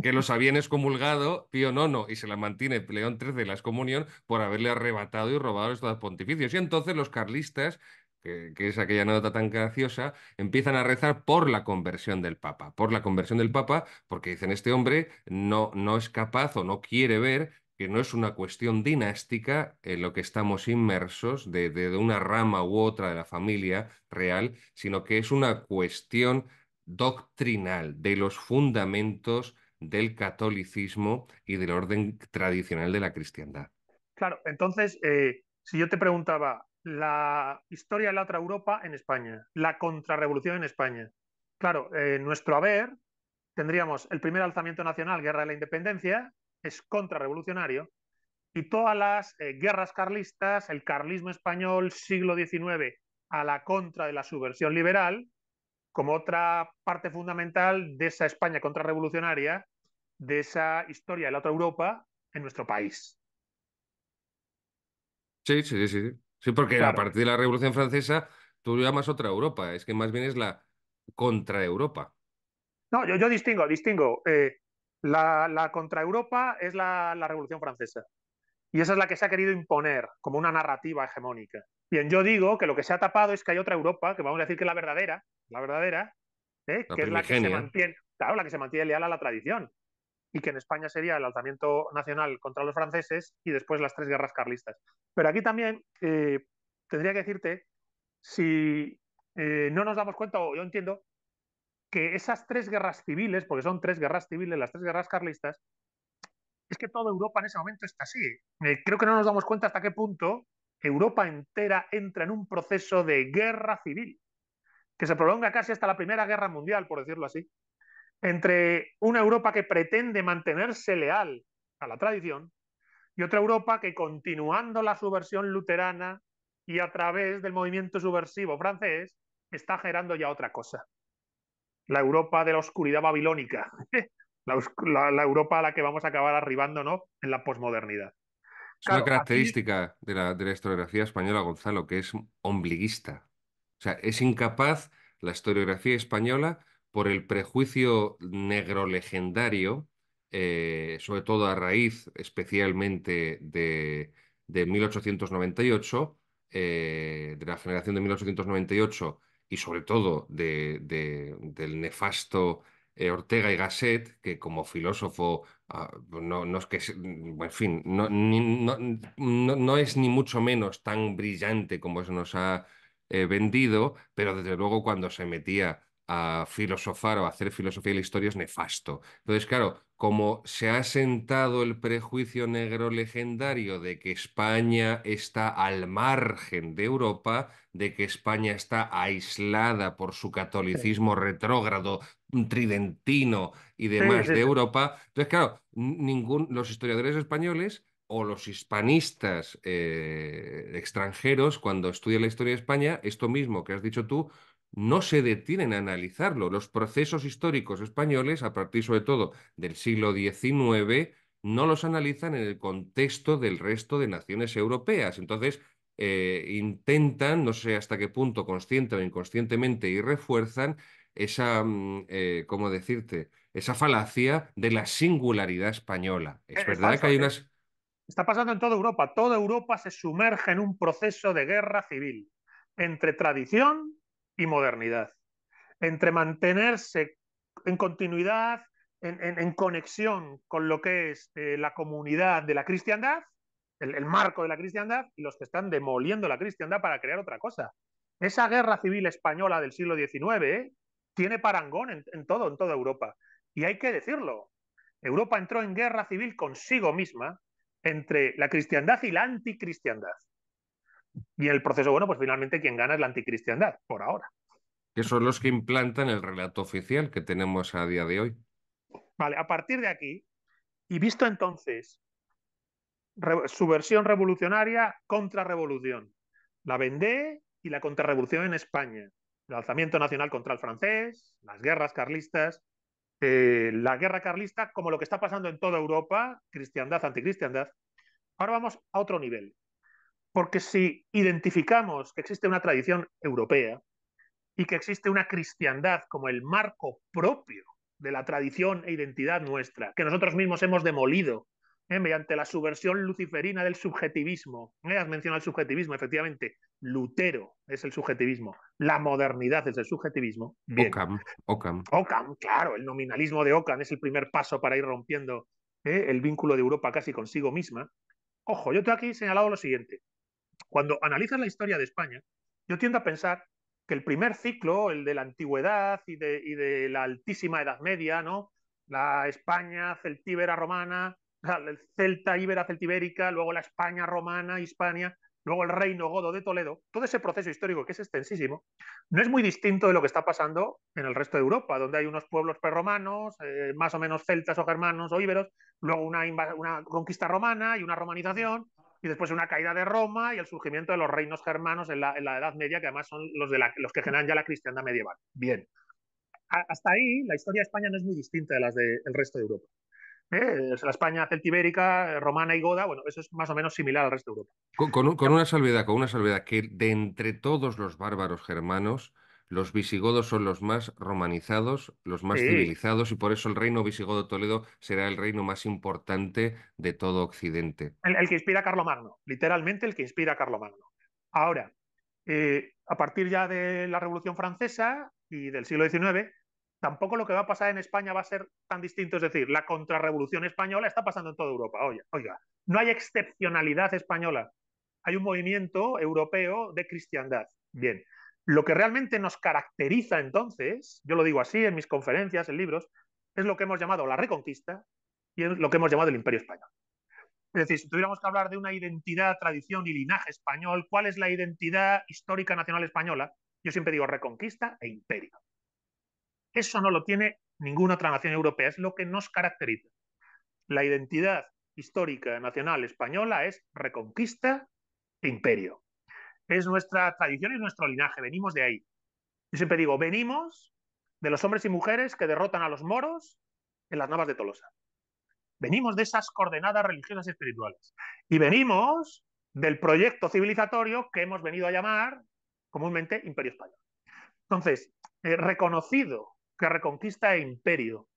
B: que los habían excomulgado Pío IX y se la mantiene León de la excomunión por haberle arrebatado y robado estos pontificios. Y entonces los carlistas que, es aquella nota tan graciosa, empiezan a rezar por la conversión del Papa, por la conversión del Papa, porque dicen, este hombre no, no es capaz o no quiere ver que no es una cuestión dinástica en eh, lo que estamos inmersos de, una rama u otra de la familia real, sino que es una cuestión doctrinal de los fundamentos del catolicismo y del orden tradicional de la cristiandad.
A: Claro, entonces, eh, si yo te preguntaba, la historia de la otra Europa en España, la contrarrevolución en España. Claro, en eh, nuestro haber tendríamos el primer alzamiento nacional, Guerra de la Independencia, es contrarrevolucionario, y todas las eh, guerras carlistas, el carlismo español siglo XIX a la contra de la subversión liberal, como otra parte fundamental de esa España contrarrevolucionaria, de esa historia de la otra Europa en nuestro país.
B: Sí, sí, sí. Sí, porque a partir de la Revolución Francesa tú llamas otra Europa, es que más bien es la contra Europa.
A: No, yo, yo distingo, distingo. Eh, la, la, contra Europa es la, Revolución Francesa. Y esa es la que se ha querido imponer como una narrativa hegemónica. Bien, yo digo que lo que se ha tapado es que hay otra Europa, que vamos a decir que es la verdadera, la verdadera, eh, que es la que se mantiene, la que se mantiene leal a la tradición y que en España sería el alzamiento nacional contra los franceses y después las tres guerras carlistas. Pero aquí también eh, tendría que decirte, si eh, no nos damos cuenta, o yo entiendo, que esas tres guerras civiles, porque son tres guerras civiles, las tres guerras carlistas, es que toda Europa en ese momento está así. Eh, creo que no nos damos cuenta hasta qué punto Europa entera entra en un proceso de guerra civil, que se prolonga casi hasta la Primera Guerra Mundial, por decirlo así entre una Europa que pretende mantenerse leal a la tradición y otra Europa que continuando la subversión luterana y a través del movimiento subversivo francés está generando ya otra cosa. La Europa de la oscuridad babilónica, la, Europa a la que vamos a acabar arribando ¿no? en la posmodernidad.
B: Es una característica de, la, de la historiografía española, Gonzalo, que es ombliguista. O sea, es incapaz la historiografía española por el prejuicio negro legendario, eh, sobre todo a raíz especialmente de, 1898, eh, de la generación de 1898 y sobre todo del nefasto eh, Ortega y Gasset, que como filósofo ah, pues no, que, en fin, no, no, no, es ni mucho menos tan brillante como se nos ha vendido, pero desde luego cuando se metía a filosofar o hacer filosofía de la historia es nefasto. Entonces, claro, como se ha sentado el prejuicio negro legendario de que España está al margen de Europa, de que España está aislada por su catolicismo retrógrado, tridentino y demás de Europa, entonces, claro, ningún, los historiadores españoles o los hispanistas eh, extranjeros, cuando estudian la historia de España, esto mismo que has dicho tú, no se detienen a analizarlo. Los procesos históricos españoles, a partir sobre todo del siglo XIX, no los analizan en el contexto del resto de naciones europeas. Entonces, eh, intentan, no sé hasta qué punto, consciente o inconscientemente, y refuerzan esa, mm, eh, ¿cómo decirte? Esa falacia de la singularidad española. Es, eh, verdad que hay unas...
A: Está pasando en toda Europa. Toda Europa se sumerge en un proceso de guerra civil entre tradición y modernidad, entre mantenerse en continuidad, en, conexión con lo que es eh, la comunidad de la cristiandad, el, marco de la cristiandad, y los que están demoliendo la cristiandad para crear otra cosa. Esa guerra civil española del siglo XIX eh, tiene parangón en, todo, en toda Europa. Y hay que decirlo. Europa entró en guerra civil consigo misma entre la cristiandad y la anticristiandad. Y en el proceso, bueno, pues finalmente quien gana es la anticristiandad, por ahora.
B: Que son los que implantan el relato oficial que tenemos a día de hoy.
A: Vale, a partir de aquí, y visto entonces su versión revolucionaria, contrarrevolución, la Vendée y la contrarrevolución en España, el alzamiento nacional contra el francés, las guerras carlistas, eh, la guerra carlista como lo que está pasando en toda Europa, cristiandad, anticristiandad. Ahora vamos a otro nivel. Porque si identificamos que existe una tradición europea y que existe una cristiandad como el marco propio de la tradición e identidad nuestra, que nosotros mismos hemos demolido ¿eh? mediante la subversión luciferina del subjetivismo, ¿eh? has mencionado el subjetivismo, efectivamente, Lutero es el subjetivismo, la modernidad es el subjetivismo. Ocam, Ocam. claro, el nominalismo de Ocam es el primer paso para ir rompiendo ¿eh? el vínculo de Europa casi consigo misma. Ojo, yo tengo aquí señalado lo siguiente cuando analizas la historia de España, yo tiendo a pensar que el primer ciclo, el de la antigüedad y de, la altísima Edad Media, ¿no? La España celtíbera romana, la celta íbera celtibérica, luego la España romana, Hispania, luego el reino godo de Toledo, todo ese proceso histórico que es extensísimo, no es muy distinto de lo que está pasando en el resto de Europa, donde hay unos pueblos prerromanos, eh, más o menos celtas o germanos o íberos, luego una, conquista romana y una romanización, y después una caída de Roma y el surgimiento de los reinos germanos en la, Edad Media, que además son los, de que generan ya la cristiandad medieval. Bien, hasta ahí la historia de España no es muy distinta de las del resto de Europa. Eh, la España celtibérica, romana y goda, bueno, eso es más o menos similar al resto de Europa.
B: con una salvedad, con una salvedad, que de entre todos los bárbaros germanos, los visigodos son los más romanizados, los más civilizados, y por eso el reino visigodo-toledo será el reino más importante de todo Occidente.
A: El, que inspira a Carlomagno, literalmente el que inspira a Carlomagno. Ahora, eh, a partir ya de la Revolución Francesa y del siglo XIX, tampoco lo que va a pasar en España va a ser tan distinto. Es decir, la contrarrevolución española está pasando en toda Europa. Oiga, oiga no hay excepcionalidad española. Hay un movimiento europeo de cristiandad. Bien, lo que realmente nos caracteriza entonces, yo lo digo así en mis conferencias, en libros, es lo que hemos llamado la reconquista y es lo que hemos llamado el imperio español. Es decir, si tuviéramos que hablar de una identidad, tradición y linaje español, ¿cuál es la identidad histórica nacional española? Yo siempre digo reconquista e imperio. Eso no lo tiene ninguna otra nación europea, es lo que nos caracteriza. La identidad histórica nacional española es reconquista e imperio. Es nuestra tradición, es nuestro linaje, venimos de ahí. Yo siempre digo, venimos de los hombres y mujeres que derrotan a los moros en las navas de Tolosa. Venimos de esas coordenadas religiosas y espirituales. Y venimos del proyecto civilizatorio que hemos venido a llamar comúnmente Imperio Español. Entonces, reconocido que reconquista e imperio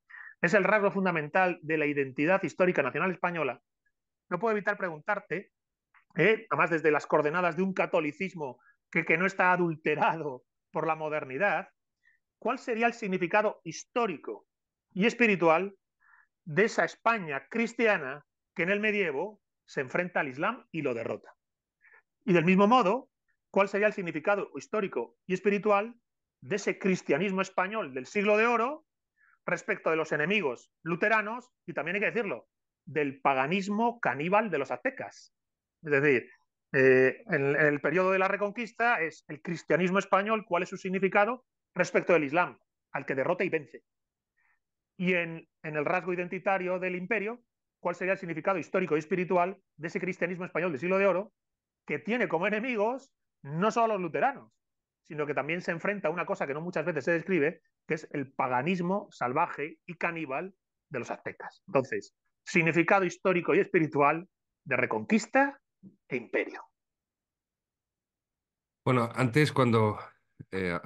A: es el rasgo fundamental de la identidad histórica nacional española, no puedo evitar preguntarte ¿eh? además desde las coordenadas de un catolicismo que no está adulterado por la modernidad, ¿cuál sería el significado histórico y espiritual de esa España cristiana que en el medievo se enfrenta al Islam y lo derrota? Y del mismo modo, ¿cuál sería el significado histórico y espiritual de ese cristianismo español del siglo de oro respecto de los enemigos luteranos y también hay que decirlo, del paganismo caníbal de los aztecas? Es decir, eh, en, el periodo de la Reconquista es el cristianismo español, cuál es su significado respecto del Islam, al que derrota y vence. Y en, en el rasgo identitario del imperio, cuál sería el significado histórico y espiritual de ese cristianismo español del siglo de oro, que tiene como enemigos no solo a los luteranos, sino que también se enfrenta a una cosa que no muchas veces se describe, que es el paganismo salvaje y caníbal de los aztecas. Entonces, significado histórico y espiritual de reconquista imperio.
B: Bueno, antes cuando eh,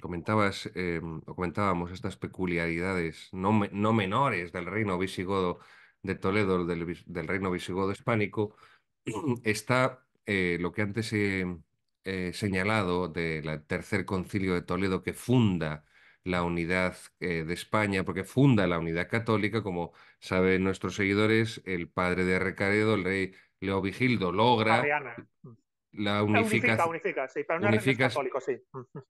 B: comentabas em, o comentábamos estas peculiaridades no, menores del reino visigodo de Toledo, del, reino visigodo hispánico, está eh, lo que antes he señalado del tercer concilio de Toledo que funda la unidad eh, de España, porque funda la unidad católica, como saben nuestros seguidores, el padre de Recaredo, el rey Leovigildo logra la unificación. Unifica,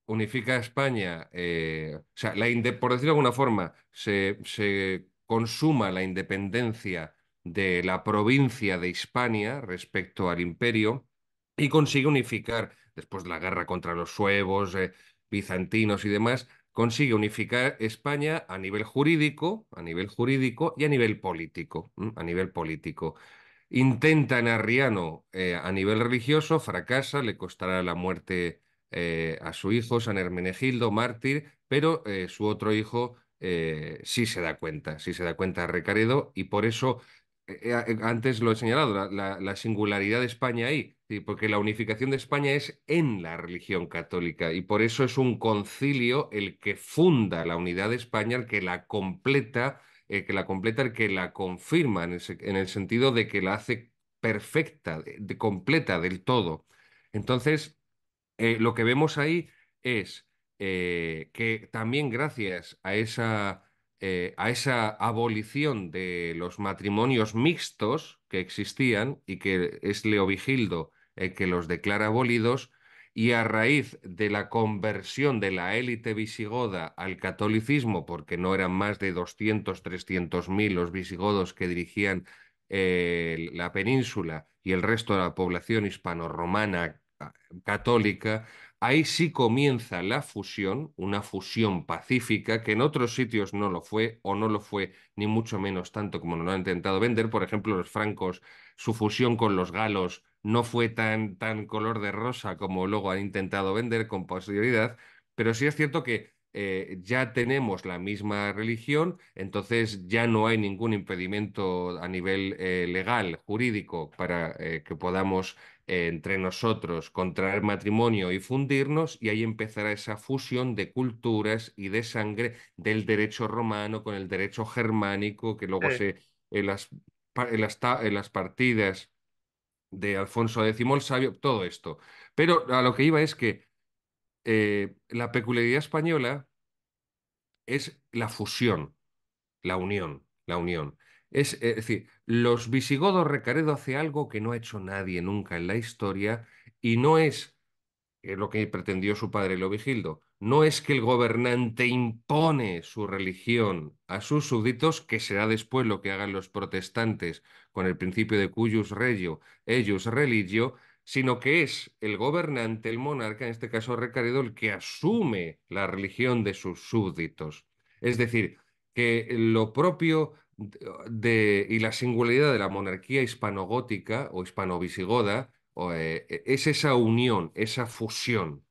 B: unifica, España. o sea, por decirlo de alguna forma, se, consuma la independencia de la provincia de Hispania respecto al imperio y consigue unificar, después de la guerra contra los suevos, eh, bizantinos y demás, consigue unificar España a nivel jurídico, a nivel jurídico y a nivel político, a nivel político. Intenta en Arriano eh, a nivel religioso, fracasa, le costará la muerte eh, a su hijo, San Hermenegildo, mártir, pero eh, su otro hijo sí se da cuenta, sí se da cuenta a Recaredo, y por eso, antes lo he señalado, la, singularidad de España ahí, porque la unificación de España es en la religión católica, y por eso es un concilio el que funda la unidad de España, el que la completa eh, que la completa, el que la confirma, en el, sentido de que la hace perfecta, completa del todo. Entonces, eh, lo que vemos ahí es eh, que también gracias a esa, a esa abolición de los matrimonios mixtos que existían y que es Leovigildo el que los declara abolidos, y a raíz de la conversión de la élite visigoda al catolicismo, porque no eran más de 200, 300 mil los visigodos que dirigían eh, la península y el resto de la población hispanorromana ah, católica, ahí sí comienza la fusión, una fusión pacífica que en otros sitios no lo fue o no lo fue ni mucho menos tanto como lo han intentado vender, por ejemplo, los francos, su fusión con los galos no fue tan, tan color de rosa como luego han intentado vender con posterioridad, pero sí es cierto que eh, ya tenemos la misma religión, entonces ya no hay ningún impedimento a nivel eh, legal, jurídico, para eh, que podamos entre nosotros contraer matrimonio y fundirnos, y ahí empezará esa fusión de culturas y de sangre del derecho romano con el derecho germánico, que luego se, en las, en las partidas de Alfonso X el Sabio, todo esto. Pero a lo que iba es que eh, la peculiaridad española es la fusión, la unión, la unión. es, decir, los visigodos Recaredo hace algo que no ha hecho nadie nunca en la historia y no es es eh, lo que pretendió su padre Lovigildo. No es que el gobernante impone su religión a sus súbditos, que será después lo que hagan los protestantes con el principio de cuyus regio, ellos religio, sino que es el gobernante, el monarca, en este caso Recaredo, el que asume la religión de sus súbditos. Es decir, que lo propio de, y la singularidad de la monarquía hispanogótica o hispanovisigoda. Eh, e, es esa unión, esa fusión.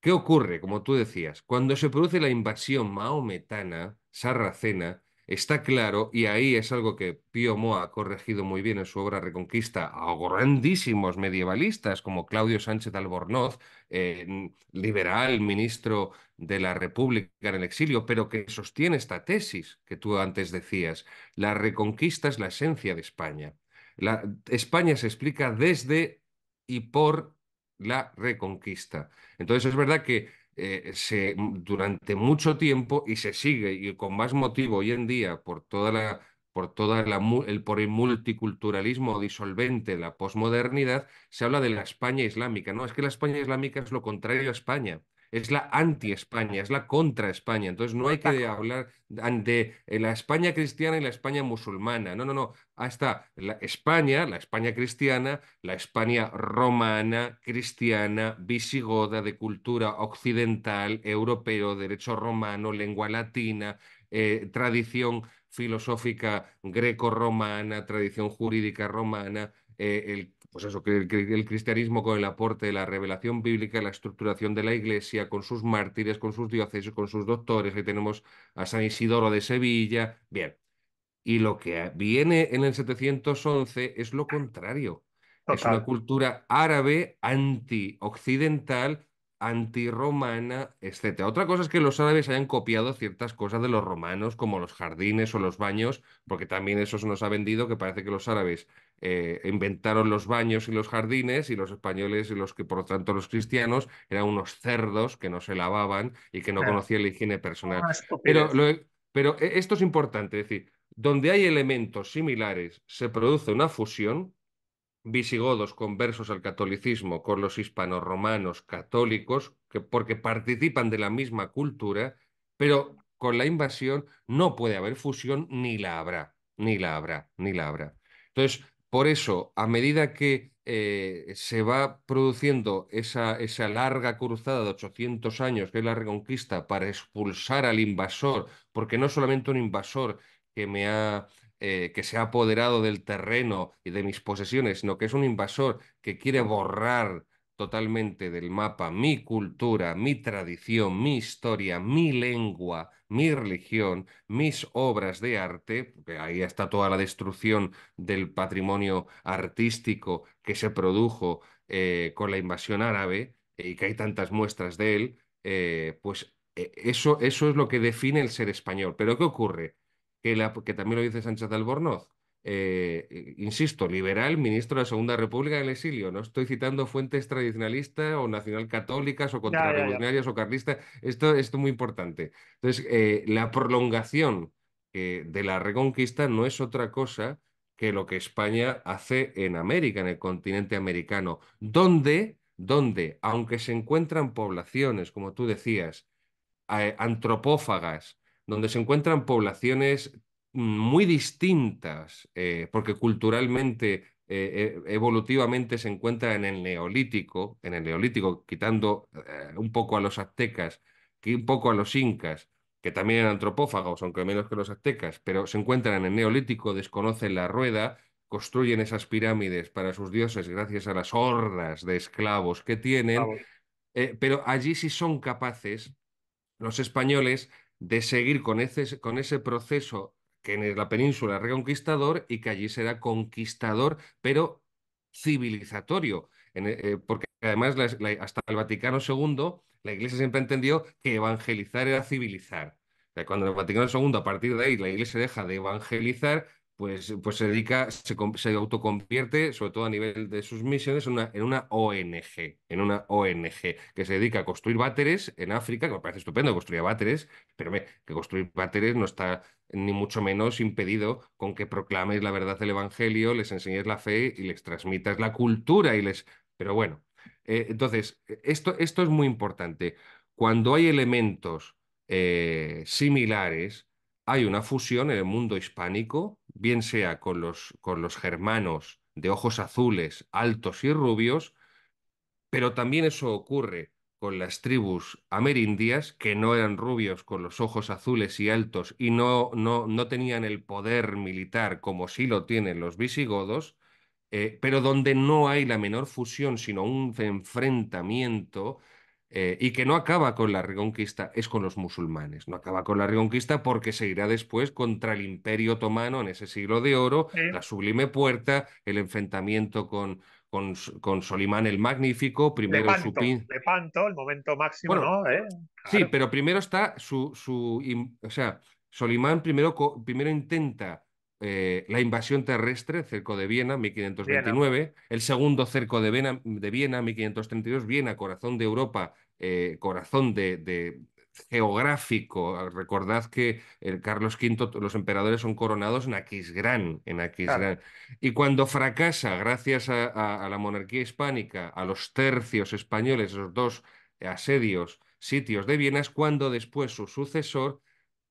B: ¿Qué ocurre? Como tú decías, cuando se produce la invasión maometana, sarracena, está claro, y ahí es algo que Pío Moa ha corregido muy bien en su obra Reconquista a grandísimos medievalistas como Claudio Sánchez Albornoz, eh, liberal ministro de la República en el exilio, pero que sostiene esta tesis que tú antes decías. La reconquista es la esencia de España. La, España se explica desde y por la reconquista. Entonces es verdad que eh, se, durante mucho tiempo y se sigue y con más motivo hoy en día por toda la por toda la, el, por el multiculturalismo disolvente, la posmodernidad, se habla de la España islámica. No, es que la España islámica es lo contrario a España es la anti-España, es la contra-España. Entonces no hay que hablar de eh, la España cristiana y la España musulmana. No, no, no. Hasta la España, la España cristiana, la España romana, cristiana, visigoda, de cultura occidental, europeo, derecho romano, lengua latina, eh, tradición filosófica greco-romana, tradición jurídica romana, eh, el pues eso, el, cristianismo con el aporte de la revelación bíblica, la estructuración de la iglesia, con sus mártires, con sus diócesis, con sus doctores, ahí tenemos a San Isidoro de Sevilla, bien. Y lo que viene en el 711 es lo contrario. Es una cultura árabe anti-occidental antirromana, etcétera. Otra cosa es que los árabes hayan copiado ciertas cosas de los romanos, como los jardines o los baños, porque también eso se nos ha vendido, que parece que los árabes eh, inventaron los baños y los jardines, y los españoles y los que, por lo tanto, los cristianos eran unos cerdos que no se lavaban y que no conocían la higiene personal. Ah, pero, pero e, esto es importante, es decir, donde hay elementos similares, se produce una fusión visigodos conversos al catolicismo con los hispanoromanos católicos, que, porque participan de la misma cultura, pero con la invasión no puede haber fusión, ni la habrá, ni la habrá, ni la habrá. Entonces, por eso, a medida que eh, se va produciendo esa, esa larga cruzada de 800 años, que es la reconquista, para expulsar al invasor, porque no solamente un invasor que me ha eh, que se ha apoderado del terreno y de mis posesiones, sino que es un invasor que quiere borrar totalmente del mapa mi cultura, mi tradición, mi historia, mi lengua, mi religión, mis obras de arte, ahí está toda la destrucción del patrimonio artístico que se produjo eh, con la invasión árabe y que hay tantas muestras de él, eh, pues e, eso, eso es lo que define el ser español. Pero ¿qué ocurre? que, también lo dice Sánchez de Albornoz, eh, eh, insisto, liberal, ministro de la Segunda República en el exilio. No estoy citando fuentes tradicionalistas o nacionalcatólicas o contrarrevolucionarias o carlistas. Esto, esto, es muy importante. Entonces, eh, la prolongación de la reconquista no es otra cosa que lo que España hace en América, en el continente americano, donde, donde aunque se encuentran poblaciones, como tú decías, antropófagas, donde se encuentran poblaciones mm, muy distintas, eh, porque culturalmente, eh, eh, evolutivamente se encuentran en el neolítico, en el neolítico, quitando un poco a los aztecas, un poco a los incas, que también eran antropófagos, aunque menos que los aztecas, pero se encuentran en el neolítico, desconocen la rueda, construyen esas pirámides para sus dioses gracias a las hordas de esclavos que tienen, pero allí sí son capaces los españoles de seguir con ese, con ese proceso que en la península reconquistador y que allí será conquistador, pero civilizatorio, eh, eh, porque además hasta el Vaticano II la Iglesia siempre entendió que evangelizar era civilizar. O sea, cuando el Vaticano II, a partir de ahí, la Iglesia deja de evangelizar, pues, eh, pues, se dedica, se, se, autoconvierte, sobre todo a nivel de sus misiones, en una, en una ONG, en una ONG que se dedica a construir váteres en África, que me parece estupendo construir váteres, pero que construir váteres no está ni mucho menos impedido con que proclames la verdad del Evangelio, les enseñes la fe y les transmitas la cultura y les... Pero bueno, eh, entonces, eh, esto, esto es muy importante. Cuando hay elementos similares, hay una fusión en el mundo hispánico bien sea con los, con los germanos de ojos azules, altos y rubios, pero también eso ocurre con las tribus amerindias, que no eran rubios con los ojos azules y altos y no, no, tenían el poder militar como sí lo tienen los visigodos, eh, pero donde no hay la menor fusión, sino un enfrentamiento eh, y que no acaba con la reconquista, es con los musulmanes. No acaba con la reconquista porque seguirá después contra el imperio otomano en ese siglo de oro, la sublime puerta, el enfrentamiento con, con, Solimán el Magnífico, primero su pin...
A: el momento máximo, ¿no? ¿Eh?
B: Sí, pero primero está su... su o sea, Solimán primero, primero intenta eh, la invasión terrestre, cerco de Viena, 1529, el segundo cerco de Viena, de Viena, 1532, Viena, corazón de Europa, eh, corazón de, geográfico. Recordad que el Carlos V, los emperadores son coronados en Aquisgrán, en Aquisgrán. Y cuando fracasa, gracias a, la monarquía hispánica, a los tercios españoles, esos dos asedios, sitios de Viena, es cuando después su sucesor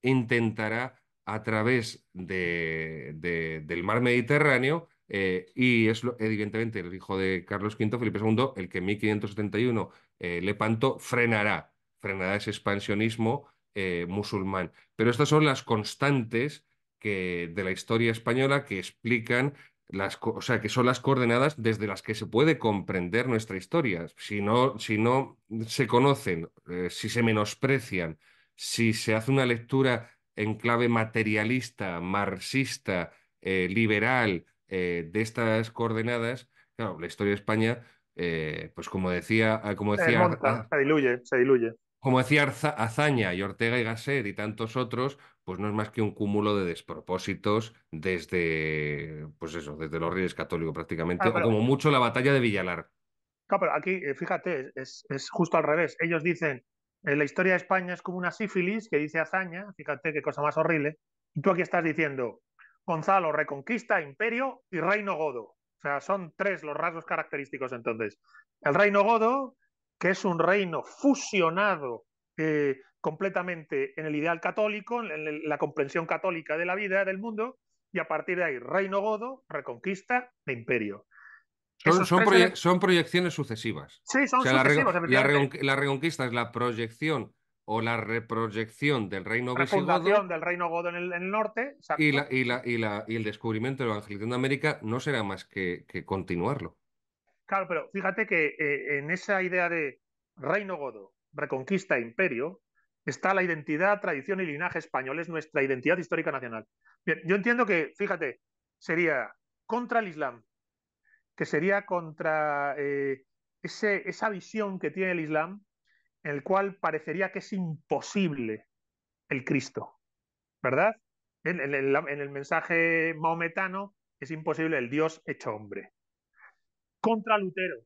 B: intentará a través del mar Mediterráneo eh, y es evidentemente el hijo de Carlos V, Felipe II, el que en 1571 eh, Lepanto frenará, frenará ese expansionismo eh, musulmán. Pero estas son las constantes de la historia española que explican las, o sea, que son las coordenadas desde las que se puede comprender nuestra historia. Si no, si no se conocen, eh, si se menosprecian, si se hace una lectura en clave materialista, marxista, liberal de estas coordenadas, claro, la historia de España eh, pues como decía, ah, como decía,
A: se, diluye, se diluye.
B: Como decía Azaña y Ortega y Gasset y tantos otros, pues no es más que un cúmulo de despropósitos desde, pues eso, desde los Reyes Católicos prácticamente, ah, o como mucho la batalla de Villalar.
A: pero aquí, eh, fíjate, es, justo al revés. Ellos dicen, eh, la historia de España es como una sífilis que dice Azaña, fíjate qué cosa más horrible. Y tú aquí estás diciendo, Gonzalo reconquista imperio y reino godo. O sea, son tres los rasgos característicos entonces. El reino godo, que es un reino fusionado eh, completamente en el ideal católico, en, la comprensión católica de la vida, del mundo, y a partir de ahí, reino godo, reconquista e imperio. Son,
B: proyecciones sucesivas. Sí, son sucesivas, la, reconquista es la proyección o la reproyección del reino visigodo.
A: del reino godo en el, norte. Y, la,
B: y, la, y, la, y, el descubrimiento de la evangelización de América no será más que, continuarlo.
A: Claro, pero fíjate que eh, en esa idea de reino godo, reconquista imperio, está la identidad, tradición y linaje español, es nuestra identidad histórica nacional. Bien, yo entiendo que, fíjate, sería contra el Islam, que sería contra eh, esa visión que tiene el Islam en el cual parecería que es imposible el Cristo, ¿verdad? En, el, mensaje maometano es imposible el Dios hecho hombre. Contra Lutero,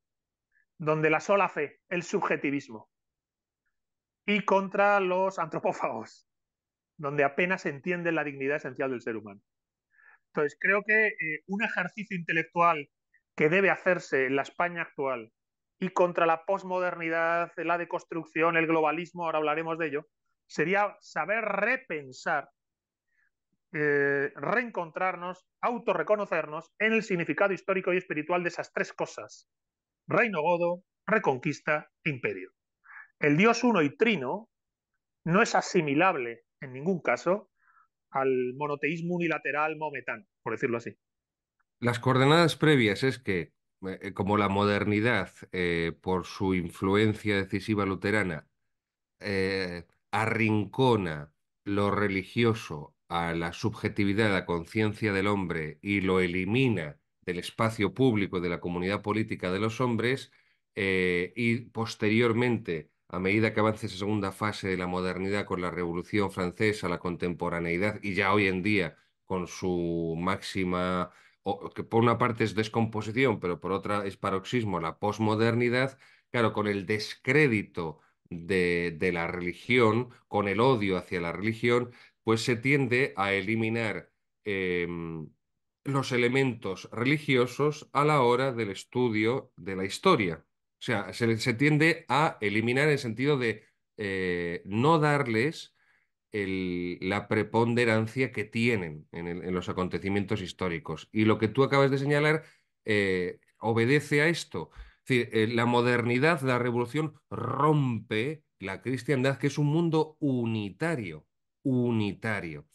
A: donde la sola fe, el subjetivismo. Y contra los antropófagos, donde apenas entiende la dignidad esencial del ser humano. Entonces, creo que eh, un ejercicio intelectual que debe hacerse en la España actual y contra la posmodernidad, la deconstrucción, el globalismo, ahora hablaremos de ello, sería saber repensar, eh, reencontrarnos, autorreconocernos en el significado histórico y espiritual de esas tres cosas, reino godo, reconquista, e imperio. El Dios uno y trino no es asimilable en ningún caso al monoteísmo unilateral mometán por decirlo así.
B: Las coordenadas previas es que eh, eh, como la modernidad, eh, por su influencia decisiva luterana, arrincona lo religioso a la subjetividad, a la conciencia del hombre y lo elimina del espacio público de la comunidad política de los hombres, y posteriormente, a medida que avance esa segunda fase de la modernidad con la Revolución Francesa, la contemporaneidad y ya hoy en día con su máxima que por una parte es descomposición, pero por otra es paroxismo, la posmodernidad, claro, con el descrédito de, la religión, con el odio hacia la religión, pues se tiende a eliminar em, los elementos religiosos a la hora del estudio de la historia. O sea, se, tiende a eliminar en el sentido de eh, no darles la preponderancia que tienen en, los acontecimientos históricos. Y lo que tú acabas de señalar eh, obedece a esto. Eh, la modernidad, la revolución rompe la cristiandad, que es un mundo unitario, unitario,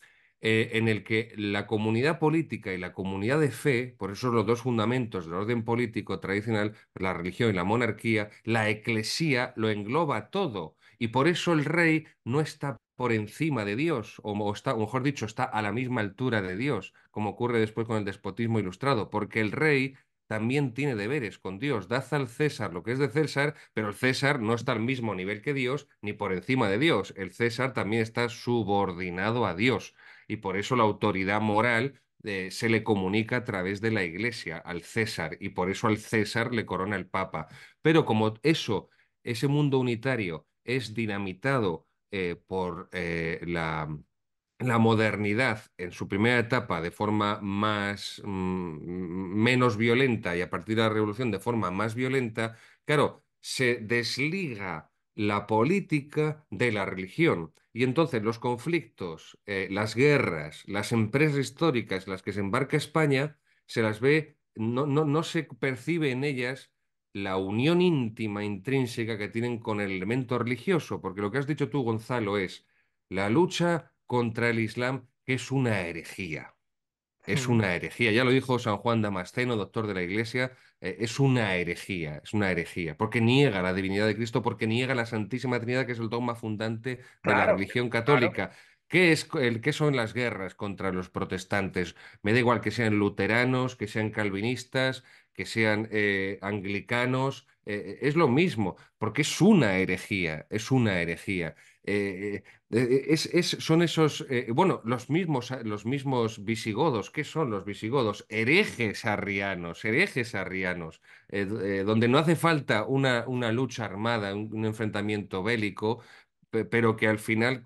B: eh, en el que la comunidad política y la comunidad de fe, por eso los dos fundamentos del orden político tradicional, la religión y la monarquía, la eclesía lo engloba todo. Y por eso el rey no está por encima de Dios, o, está, mejor dicho, está a la misma altura de Dios, como ocurre después con el despotismo ilustrado, porque el rey también tiene deberes con Dios. Daza al César lo que es de César, pero el César no está al mismo nivel que Dios ni por encima de Dios. El César también está subordinado a Dios y por eso la autoridad moral eh, se le comunica a través de la Iglesia al César y por eso al César le corona el Papa. Pero como eso, ese mundo unitario es dinamitado eh, por eh, la, modernidad en su primera etapa de forma más mm, menos violenta y a partir de la revolución de forma más violenta, claro, se desliga la política de la religión. Y entonces los conflictos, eh, las guerras, las empresas históricas las que se embarca España, se las ve, no se percibe en ellas la unión íntima, intrínseca que tienen con el elemento religioso, porque lo que has dicho tú, Gonzalo, es la lucha contra el Islam, que es una herejía. Es hmm. una herejía, ya lo dijo San Juan Damasceno, doctor de la Iglesia, eh, es una herejía, es una herejía, porque niega la divinidad de Cristo, porque niega la Santísima Trinidad, que es el dogma fundante de la religión católica. ¿Qué, es, el, ¿Qué son las guerras contra los protestantes? Me da igual que sean luteranos, que sean calvinistas, que sean eh, anglicanos, eh, es lo mismo, porque es una herejía, es una herejía. Eh, son esos, bueno, los mismos, los mismos visigodos, ¿qué son los visigodos? Herejes arrianos, herejes arrianos, donde no hace falta una, una lucha armada, un, enfrentamiento bélico, pero que al final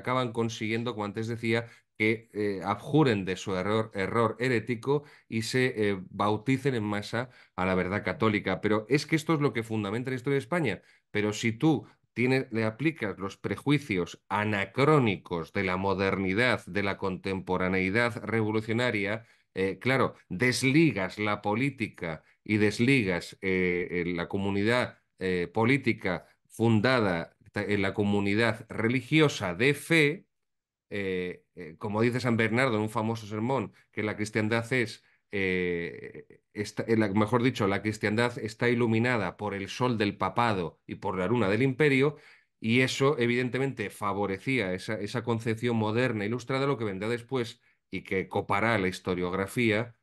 B: acaban consiguiendo, como antes decía, que eh, abjuren de su error, error herético y se eh, bauticen en masa a la verdad católica. Pero es que esto es lo que fundamenta la historia de España. Pero si tú le aplicas los prejuicios anacrónicos de la modernidad, de la contemporaneidad revolucionaria, eh, claro, desligas la política y desligas la comunidad política fundada en la comunidad religiosa de fe, eh, como dice San Bernardo en un famoso sermón, que la cristiandad es, eh, eh, mejor dicho, la cristiandad está iluminada por el sol del papado y por la luna del imperio, y eso evidentemente favorecía esa, concepción moderna, e ilustrada, lo que vendrá después y que copará la historiografía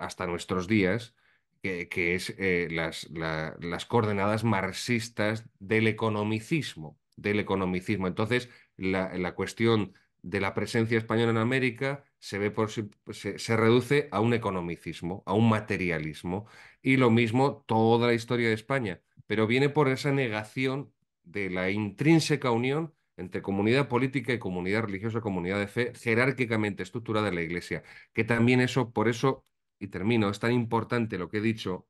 B: hasta nuestros días. Que, es las, las coordenadas marxistas del economicismo, del economicismo. Entonces, la, la, cuestión de la presencia española en América se, ve por, pues, se, se, reduce a un economicismo, a un materialismo. Y lo mismo toda la historia de España, pero viene por esa negación de la intrínseca unión entre comunidad política y comunidad religiosa, comunidad de fe, jerárquicamente estructurada en la Iglesia. Que también eso, por eso, y termino, es tan importante lo que he dicho,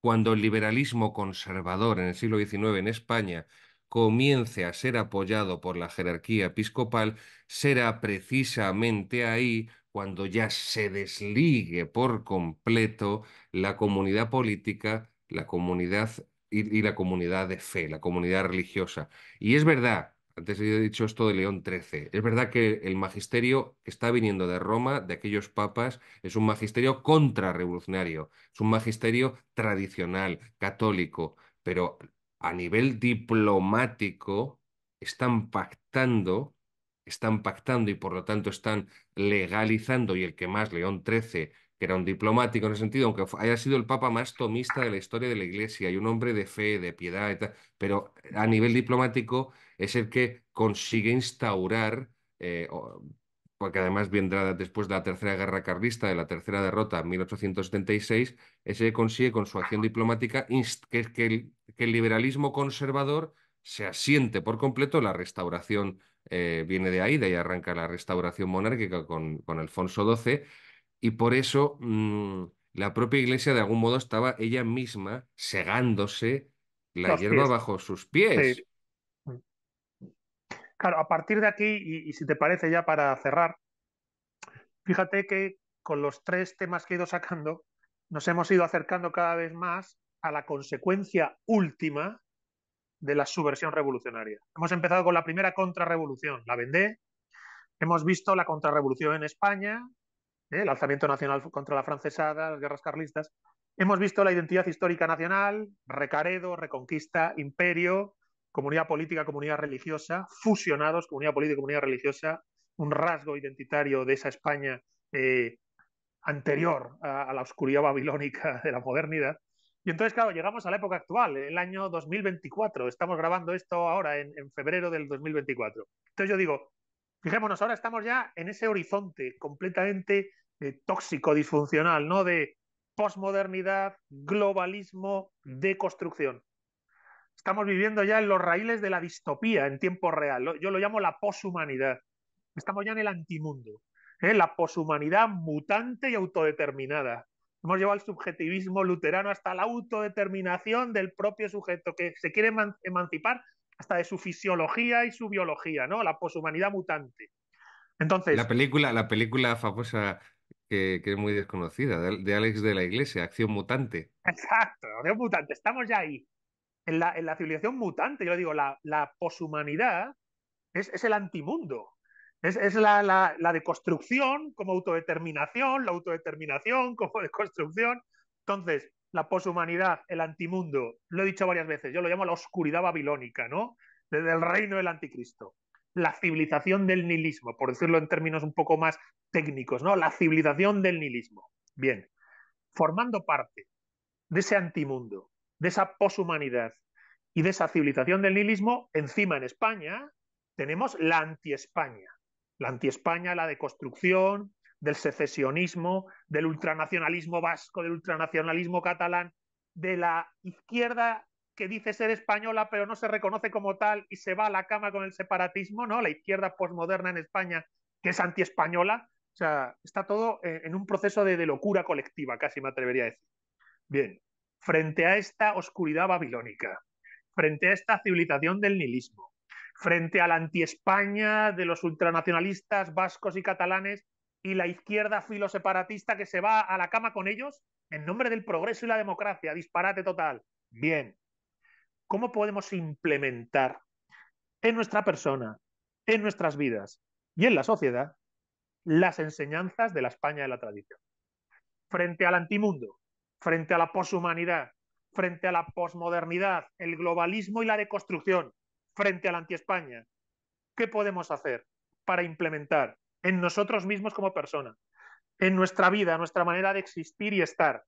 B: cuando el liberalismo conservador en el siglo XIX en España comience a ser apoyado por la jerarquía episcopal, será precisamente ahí cuando ya se desligue por completo la comunidad política, la comunidad y, la comunidad de fe, la comunidad religiosa. Y es verdad, antes he dicho esto de León XIII, es verdad que el magisterio que está viniendo de Roma, de aquellos papas, es un magisterio contrarrevolucionario, es un magisterio tradicional, católico, pero a nivel diplomático están pactando, están pactando y por lo tanto están legalizando y el que más, León XIII, que era un diplomático en ese sentido, aunque haya sido el papa más tomista de la historia de la Iglesia y un hombre de fe, de piedad, pero a nivel diplomático es el que consigue instaurar eh, porque además vendrá después de la Tercera Guerra Carlista, de la Tercera Derrota en 1876, ese consigue con su acción diplomática que, el, liberalismo conservador se asiente por completo. La restauración eh, viene de ahí, de ahí arranca la restauración monárquica con, con Alfonso XII, y por eso mm, la propia Iglesia de algún modo estaba ella misma segándose la hierba bajo sus pies.
A: Claro, a partir de aquí, y, si te parece ya para cerrar, fíjate que con los tres temas que he ido sacando, nos hemos ido acercando cada vez más a la consecuencia última de la subversión revolucionaria. Hemos empezado con la primera contrarrevolución, la Vendée. Hemos visto la contrarrevolución en España, ¿eh? el alzamiento nacional contra la francesada, las guerras carlistas. Hemos visto la identidad histórica nacional, Recaredo, Reconquista, Imperio, comunidad política, comunidad religiosa, fusionados, comunidad política, comunidad religiosa, un rasgo identitario de esa España eh, anterior a, la oscuridad babilónica de la modernidad. Y entonces, claro, llegamos a la época actual, el año 2024. Estamos grabando esto ahora en, febrero del 2024. Entonces yo digo, fijémonos, ahora estamos ya en ese horizonte completamente eh, tóxico, disfuncional, ¿no? De posmodernidad, globalismo, deconstrucción. Estamos viviendo ya en los raíles de la distopía en tiempo real. Yo lo llamo la poshumanidad. Estamos ya en el antimundo. ¿eh? La poshumanidad mutante y autodeterminada. Hemos llevado el subjetivismo luterano hasta la autodeterminación del propio sujeto que se quiere emancipar hasta de su fisiología y su biología, ¿no? La poshumanidad mutante.
B: Entonces. La película, la película famosa que, es muy desconocida, de, de, Alex de la Iglesia, Acción Mutante.
A: Exacto, Acción Mutante, estamos ya ahí. En la, en la civilización mutante, yo digo, la, poshumanidad es, es, el antimundo. Es, es la, la, la, deconstrucción como autodeterminación, la autodeterminación como deconstrucción. Entonces, la poshumanidad, el antimundo, lo he dicho varias veces, yo lo llamo la oscuridad babilónica, ¿no? Desde el reino del anticristo. La civilización del nihilismo, por decirlo en términos un poco más técnicos, ¿no? La civilización del nihilismo. Bien, formando parte de ese antimundo, de esa poshumanidad y de esa civilización del nihilismo, encima en España tenemos la anti-España, la anti-España, la deconstrucción, del secesionismo, del ultranacionalismo vasco, del ultranacionalismo catalán, de la izquierda que dice ser española pero no se reconoce como tal y se va a la cama con el separatismo, ¿no? La izquierda posmoderna en España que es antiespañola, o sea, está todo eh, en un proceso de, de locura colectiva, casi me atrevería a decir. Bien, frente a esta oscuridad babilónica, frente a esta civilización del nihilismo, frente a la anti-España de los ultranacionalistas vascos y catalanes y la izquierda filoseparatista que se va a la cama con ellos en nombre del progreso y la democracia, disparate total. Bien, ¿cómo podemos implementar en nuestra persona, en nuestras vidas y en la sociedad las enseñanzas de la España de la tradición? Frente al antimundo, frente a la poshumanidad, frente a la posmodernidad, el globalismo y la deconstrucción, frente a la antiespaña. ¿Qué podemos hacer para implementar en nosotros mismos como personas, en nuestra vida, nuestra manera de existir y estar,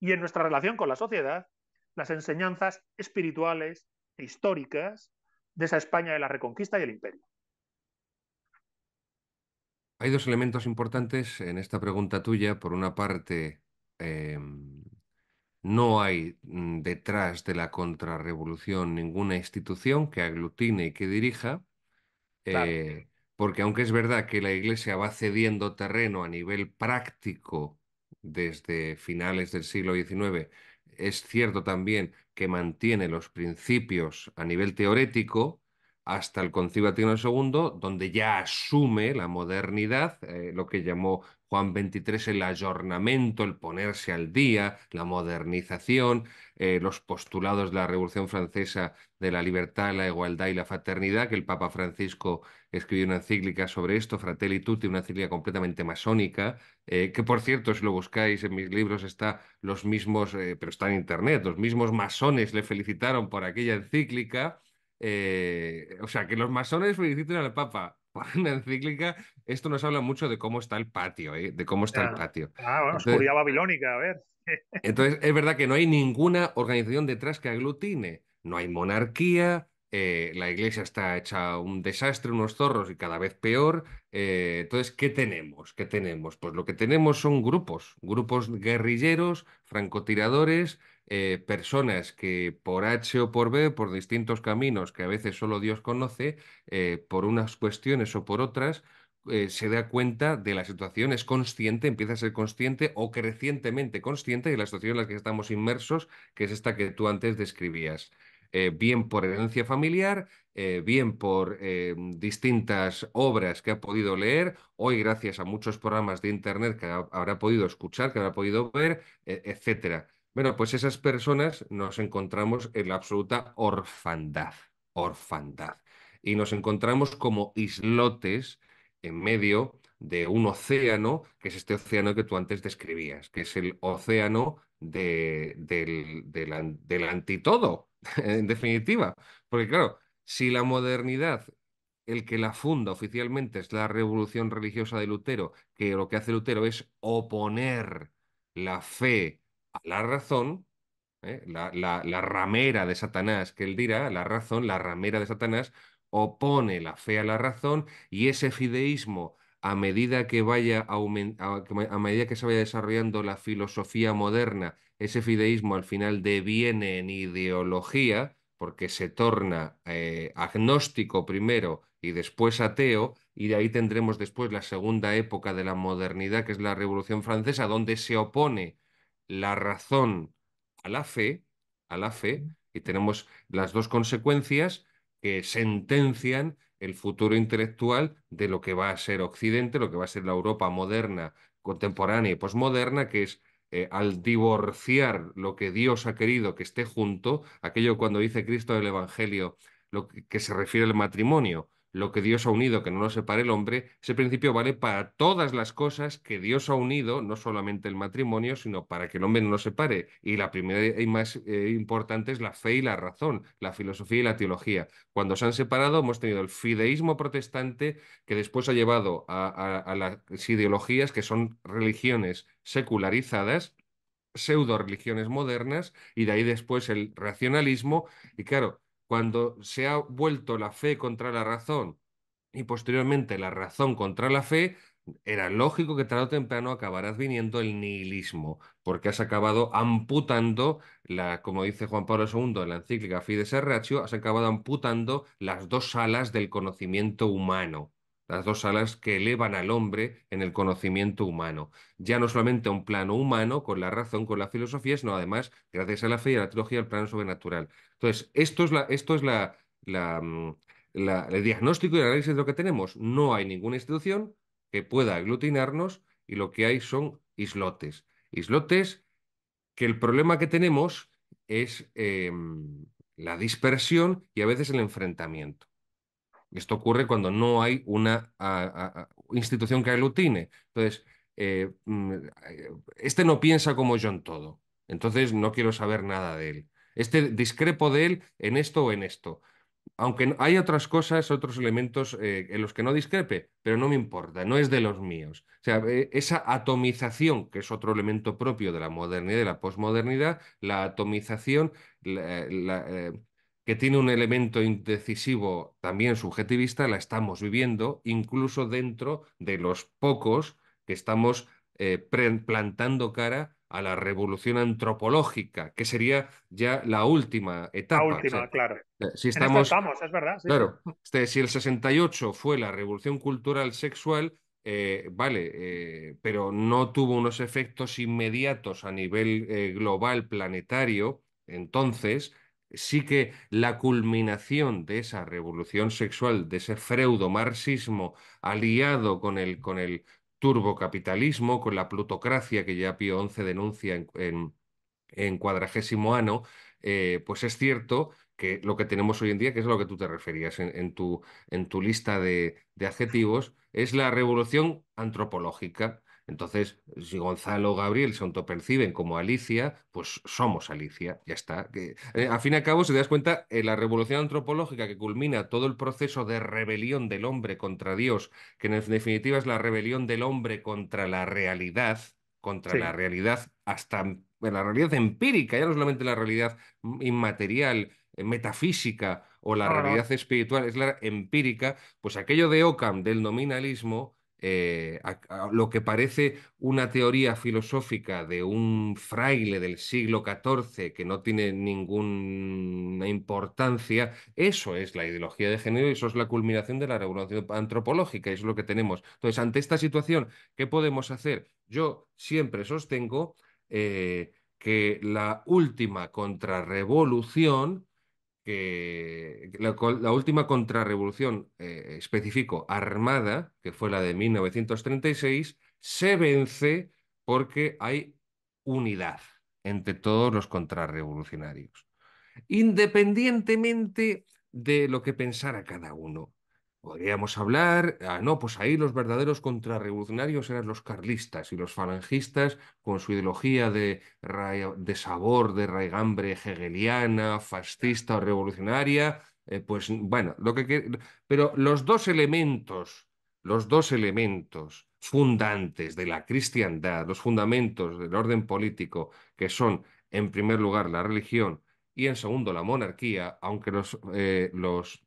A: y en nuestra relación con la sociedad, las enseñanzas espirituales e históricas de esa España de la Reconquista y el Imperio?
B: Hay dos elementos importantes en esta pregunta tuya. Por una parte, em, no hay mm, detrás de la contrarrevolución ninguna institución que aglutine y que dirija, eh, porque aunque es verdad que la Iglesia va cediendo terreno a nivel práctico desde finales del siglo XIX, es cierto también que mantiene los principios a nivel teorético hasta el Concilio Vaticano II, donde ya asume la modernidad, eh, lo que llamó Juan 23, el ayornamiento, el ponerse al día, la modernización, eh, los postulados de la Revolución Francesa de la libertad, la igualdad y la fraternidad, que el Papa Francisco escribió una encíclica sobre esto, Fratelli Tutti, una encíclica completamente masónica, eh, que por cierto, si lo buscáis en mis libros, está los mismos, eh, pero está en internet, los mismos masones le felicitaron por aquella encíclica. o sea, que los masones feliciten al Papa por una encíclica esto nos habla mucho de cómo está el patio, ¿eh? de cómo está el patio. Ah,
A: bueno, oscuridad babilónica, a ver. Entonces,
B: es verdad que no hay ninguna organización detrás que aglutine. No hay monarquía, eh, la iglesia está hecha un desastre, unos zorros y cada vez peor. Eh, entonces, ¿qué tenemos? ¿Qué tenemos? Pues lo que tenemos son grupos, grupos guerrilleros, francotiradores, personas que por H o por B, por distintos caminos que a veces solo Dios conoce, por unas cuestiones o por otras, eh, se da cuenta de la situación, es consciente, empieza a ser consciente o crecientemente consciente de la situación en la que estamos inmersos, que es esta que tú antes describías. Eh, bien por herencia familiar, eh, bien por distintas obras que ha podido leer, hoy gracias a muchos programas de Internet que habrá podido escuchar, que habrá podido ver, e, etcétera. Bueno, pues esas personas nos encontramos en la absoluta orfandad, orfandad. Y nos encontramos como islotes en medio de un océano, que es este océano que tú antes describías, que es el océano del, del, antitodo, en definitiva. Porque claro, si la modernidad, el que la funda oficialmente es la revolución religiosa de Lutero, que lo que hace Lutero es oponer la fe a la razón, ¿eh? la, la ramera de Satanás que él dirá, la razón, la ramera de Satanás, opone la fe a la razón y ese fideísmo a medida que vaya a, medida que se vaya desarrollando la filosofía moderna, ese fideísmo al final deviene en ideología porque se torna eh, agnóstico primero y después ateo, y de ahí tendremos después la segunda época de la modernidad, que es la Revolución Francesa, donde se opone la razón a la fe, a la fe, y tenemos las dos consecuencias, que sentencian el futuro intelectual de lo que va a ser Occidente, lo que va a ser la Europa moderna, contemporánea y posmoderna, que es eh, al divorciar lo que Dios ha querido que esté junto, aquello cuando dice Cristo del el Evangelio, lo que se refiere al matrimonio, lo que Dios ha unido, que no lo separe el hombre, ese principio vale para todas las cosas que Dios ha unido, no solamente el matrimonio, sino para que el hombre no lo separe. Y la primera y más eh, importante es la fe y la razón, la filosofía y la teología. Cuando se han separado hemos tenido el fideísmo protestante que después ha llevado a, a las ideologías que son religiones secularizadas, pseudo religiones modernas, y de ahí después el racionalismo. Y claro, cuando se ha vuelto la fe contra la razón y posteriormente la razón contra la fe, era lógico que tarde o temprano acabarás viniendo el nihilismo, porque has acabado amputando, la, como dice Juan Pablo II en la encíclica Fides Ratio, has acabado amputando las dos alas del conocimiento humano las dos alas que elevan al hombre en el conocimiento humano, ya no solamente a un plano humano, con la razón, con la filosofía, sino además, gracias a la fe y a la teología, al plano sobrenatural. Entonces, esto es, esto es mm, el diagnóstico y el análisis de lo que tenemos. No hay ninguna institución que pueda aglutinarnos y lo que hay son islotes. Islotes que el problema que tenemos es em, la dispersión y a veces el enfrentamiento. Esto ocurre cuando no hay una institución que aglutine. Entonces, eh, mm, eh, este no piensa como yo en todo. Entonces, no quiero saber nada de él. Este discrepo de él en esto o en esto. Aunque hay otras cosas, otros elementos eh, en los que no discrepe, pero no me importa, no es de los míos. O sea, esa atomización, que es otro elemento propio de la modernidad de la posmodernidad, la atomización, la, que tiene un elemento indecisivo también subjetivista, la estamos viviendo incluso dentro de los pocos que estamos eh, plantando cara a la revolución antropológica, que sería ya la última etapa. La última, claro. Eh, si estamos,
A: es verdad. Claro,
B: este, si el 68 fue la revolución cultural sexual, eh, vale, pero no tuvo unos efectos inmediatos a nivel global planetario, entonces sí que la culminación de esa revolución sexual, de ese freudo marxismo aliado con el, turbocapitalismo, con la plutocracia que ya Pío XI denuncia en, en, cuadragésimo ano, eh, pues es cierto que lo que tenemos hoy en día, que es a lo que tú te referías en, tu, lista de adjetivos, es la revolución antropológica entonces, si Gonzalo o Gabriel se autoperciben como Alicia, pues somos Alicia, ya está. Que, eh, a fin y al cabo, si te das cuenta, la revolución antropológica que culmina todo el proceso de rebelión del hombre contra Dios, que en definitiva es la rebelión del hombre contra la realidad, contra la realidad hasta la realidad empírica, ya no solamente la realidad inmaterial, eh, metafísica o la realidad espiritual, es la empírica, pues aquello de Ockham del nominalismo eh, a, lo que parece una teoría filosófica de un fraile del siglo XIV que no tiene ninguna importancia, eso es la ideología de género y eso es la culminación de la revolución antropológica, es lo que tenemos. Entonces, ante esta situación, ¿qué podemos hacer? Yo siempre sostengo eh, que la última contrarrevolución que la, última contrarrevolución, eh, específico, armada, que fue la de 1936, se vence porque hay unidad entre todos los contrarrevolucionarios, independientemente de lo que pensara cada uno. Podríamos hablar, ah, no, pues ahí los verdaderos contrarrevolucionarios eran los carlistas y los falangistas con su ideología de, de sabor, de raigambre hegeliana, fascista o revolucionaria, eh, pues bueno, lo que, pero los dos elementos, los dos elementos fundantes de la cristiandad, los fundamentos del orden político, que son en primer lugar la religión y en segundo la monarquía, aunque los, eh, los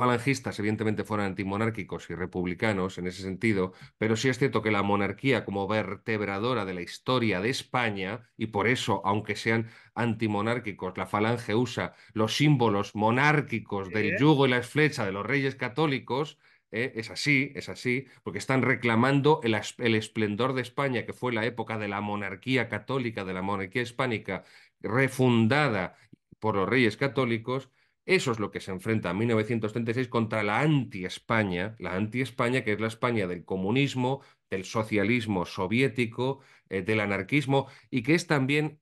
B: falangistas evidentemente fueran antimonárquicos y republicanos en ese sentido, pero sí es cierto que la monarquía como vertebradora de la historia de España, y por eso, aunque sean antimonárquicos, la falange usa los símbolos monárquicos del yugo y la flecha de los reyes católicos, ¿eh? es así, es así, porque están reclamando el, esplendor de España, que fue la época de la monarquía católica, de la monarquía hispánica, refundada por los reyes católicos, eso es lo que se enfrenta en 1936 contra la anti-España, la anti-España que es la España del comunismo, del socialismo soviético, eh, del anarquismo y que es también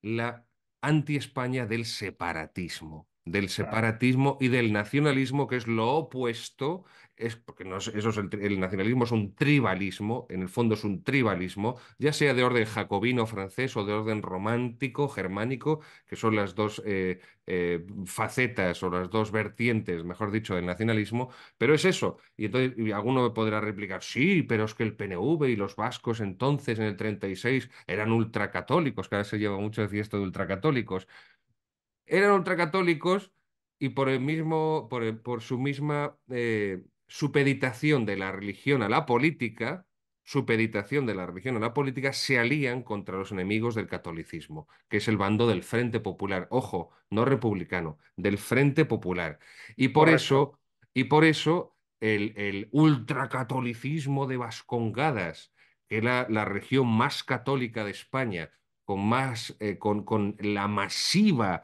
B: la anti-España del separatismo del separatismo y del nacionalismo, que es lo opuesto, es, porque eso es el, nacionalismo es un tribalismo, en el fondo es un tribalismo, ya sea de orden jacobino francés o de orden romántico germánico, que son las dos eh, eh, facetas o las dos vertientes, mejor dicho, del nacionalismo, pero es eso. Y entonces alguno me podrá replicar, sí, pero es que el PNV y los vascos entonces en el 36 eran ultracatólicos, que ahora se lleva mucho decir esto de ultracatólicos eran ultracatólicos y por, el mismo, por, su misma eh, supeditación de la religión a la política, supeditación de la religión a la política, se alían contra los enemigos del catolicismo, que es el bando del Frente Popular, ojo, no republicano, del Frente Popular. Y por eso, y por eso el, el ultracatolicismo de Vascongadas, que era la, región más católica de España, con, más, eh, con, con la masiva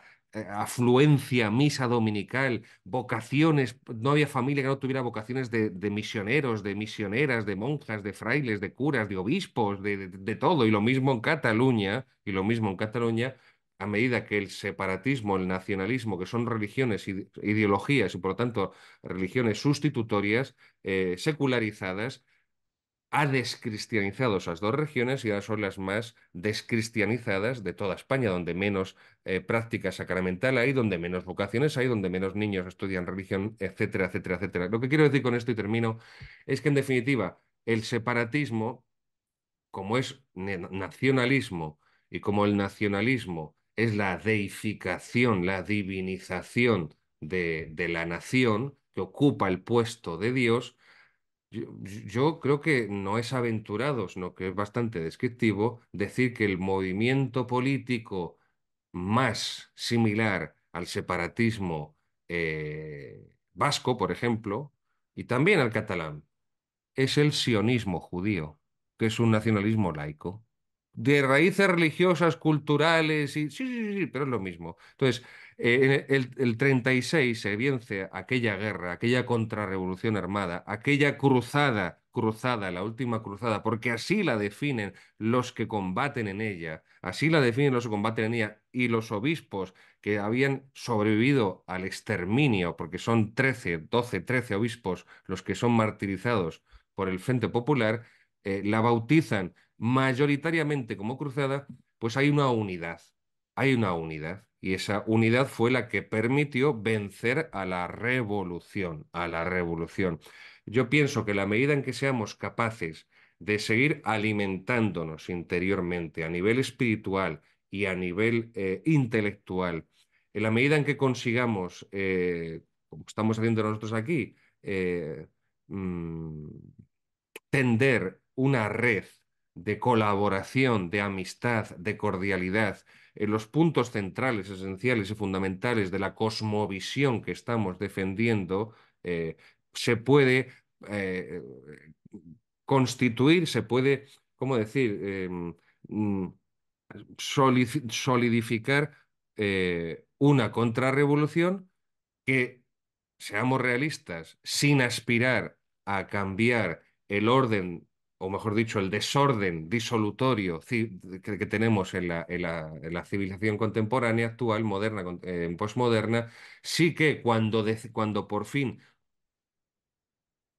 B: afluencia, misa dominical, vocaciones, no había familia que no tuviera vocaciones de, misioneros, de misioneras, de monjas, de frailes, de curas, de obispos, de, todo. Y lo mismo en Cataluña, y lo mismo en Cataluña, a medida que el separatismo, el nacionalismo, que son religiones, ideologías y por lo tanto religiones sustitutorias, eh, secularizadas, ha descristianizado esas dos regiones y ahora son las más descristianizadas de toda España, donde menos eh, práctica sacramental hay, donde menos vocaciones hay, donde menos niños estudian religión, etcétera, etcétera, etcétera. Lo que quiero decir con esto y termino es que en definitiva el separatismo, como es nacionalismo y como el nacionalismo es la deificación, la divinización de la nación que ocupa el puesto de Dios, yo, creo que no es aventurado, sino que es bastante descriptivo decir que el movimiento político más similar al separatismo eh, vasco, por ejemplo, y también al catalán, es el sionismo judío, que es un nacionalismo laico. De raíces religiosas, culturales y... Sí, sí, sí, sí pero es lo mismo. Entonces, en eh, el, 36 se vence aquella guerra, aquella contrarrevolución armada, aquella cruzada, cruzada, la última cruzada, porque así la definen los que combaten en ella, así la definen los que combaten en ella y los obispos que habían sobrevivido al exterminio, porque son 13, 12, 13 obispos los que son martirizados por el Frente Popular, eh, la bautizan mayoritariamente como cruzada, pues hay una unidad, hay una unidad. Y esa unidad fue la que permitió vencer a la revolución, a la revolución. Yo pienso que la medida en que seamos capaces de seguir alimentándonos interiormente a nivel espiritual y a nivel eh, intelectual, en la medida en que consigamos, eh, como estamos haciendo nosotros aquí, eh, mm, tender una red de colaboración, de amistad, de cordialidad, en los puntos centrales, esenciales y fundamentales de la cosmovisión que estamos defendiendo, eh, se puede eh, constituir, se puede, ¿cómo decir?, eh, solidificar una contrarrevolución que, seamos realistas, sin aspirar a cambiar el orden o mejor dicho, el desorden disolutorio que tenemos en la, civilización contemporánea, actual, moderna, postmoderna eh, posmoderna, sí que cuando, cuando por fin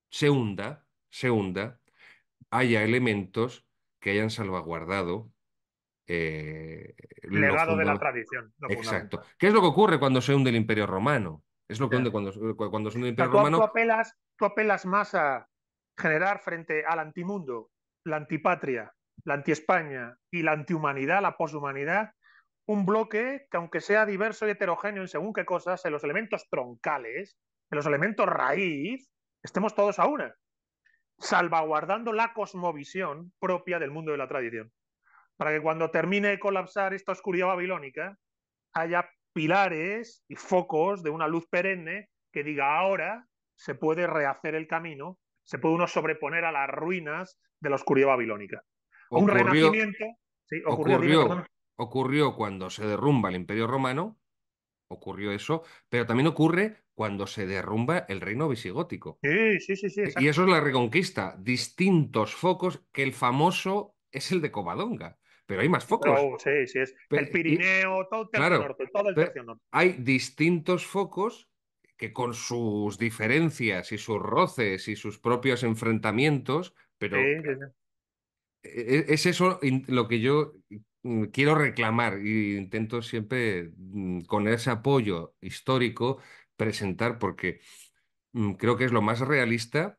B: se hunda, se haya elementos que hayan salvaguardado. el eh, legado de la tradición. Exacto. ¿Qué es lo que ocurre cuando se hunde el Imperio Romano? Es lo que hunde cuando, eh, cuando se hunde el Imperio Romano.
A: tú generar frente al antimundo, la antipatria, la antiespaña y la antihumanidad, la poshumanidad, un bloque que aunque sea diverso y heterogéneo en según qué cosas, en los elementos troncales, en los elementos raíz, estemos todos a una, salvaguardando la cosmovisión propia del mundo de la tradición, para que cuando termine de colapsar esta oscuridad babilónica, haya pilares y focos de una luz perenne que diga ahora se puede rehacer el camino se puede uno sobreponer a las ruinas de la oscuridad babilónica. ocurrió, un renacimiento.
B: ocurrió, cuando se derrumba el Imperio Romano, ocurrió eso, pero también ocurre cuando se derrumba el reino visigótico.
A: Sí, sí, sí, sí.
B: Y eso es la reconquista. Distintos focos, que el famoso es el de Covadonga. Pero hay más focos. Oh,
A: sí, sí, el Pirineo, todo el norte, todo el tercio norte.
B: Hay distintos focos que con sus diferencias y sus roces y sus propios enfrentamientos, pero e-, e-, es eso lo que yo mm, quiero reclamar y e intento siempre mm, con ese apoyo histórico presentar porque mm, creo que es lo más realista,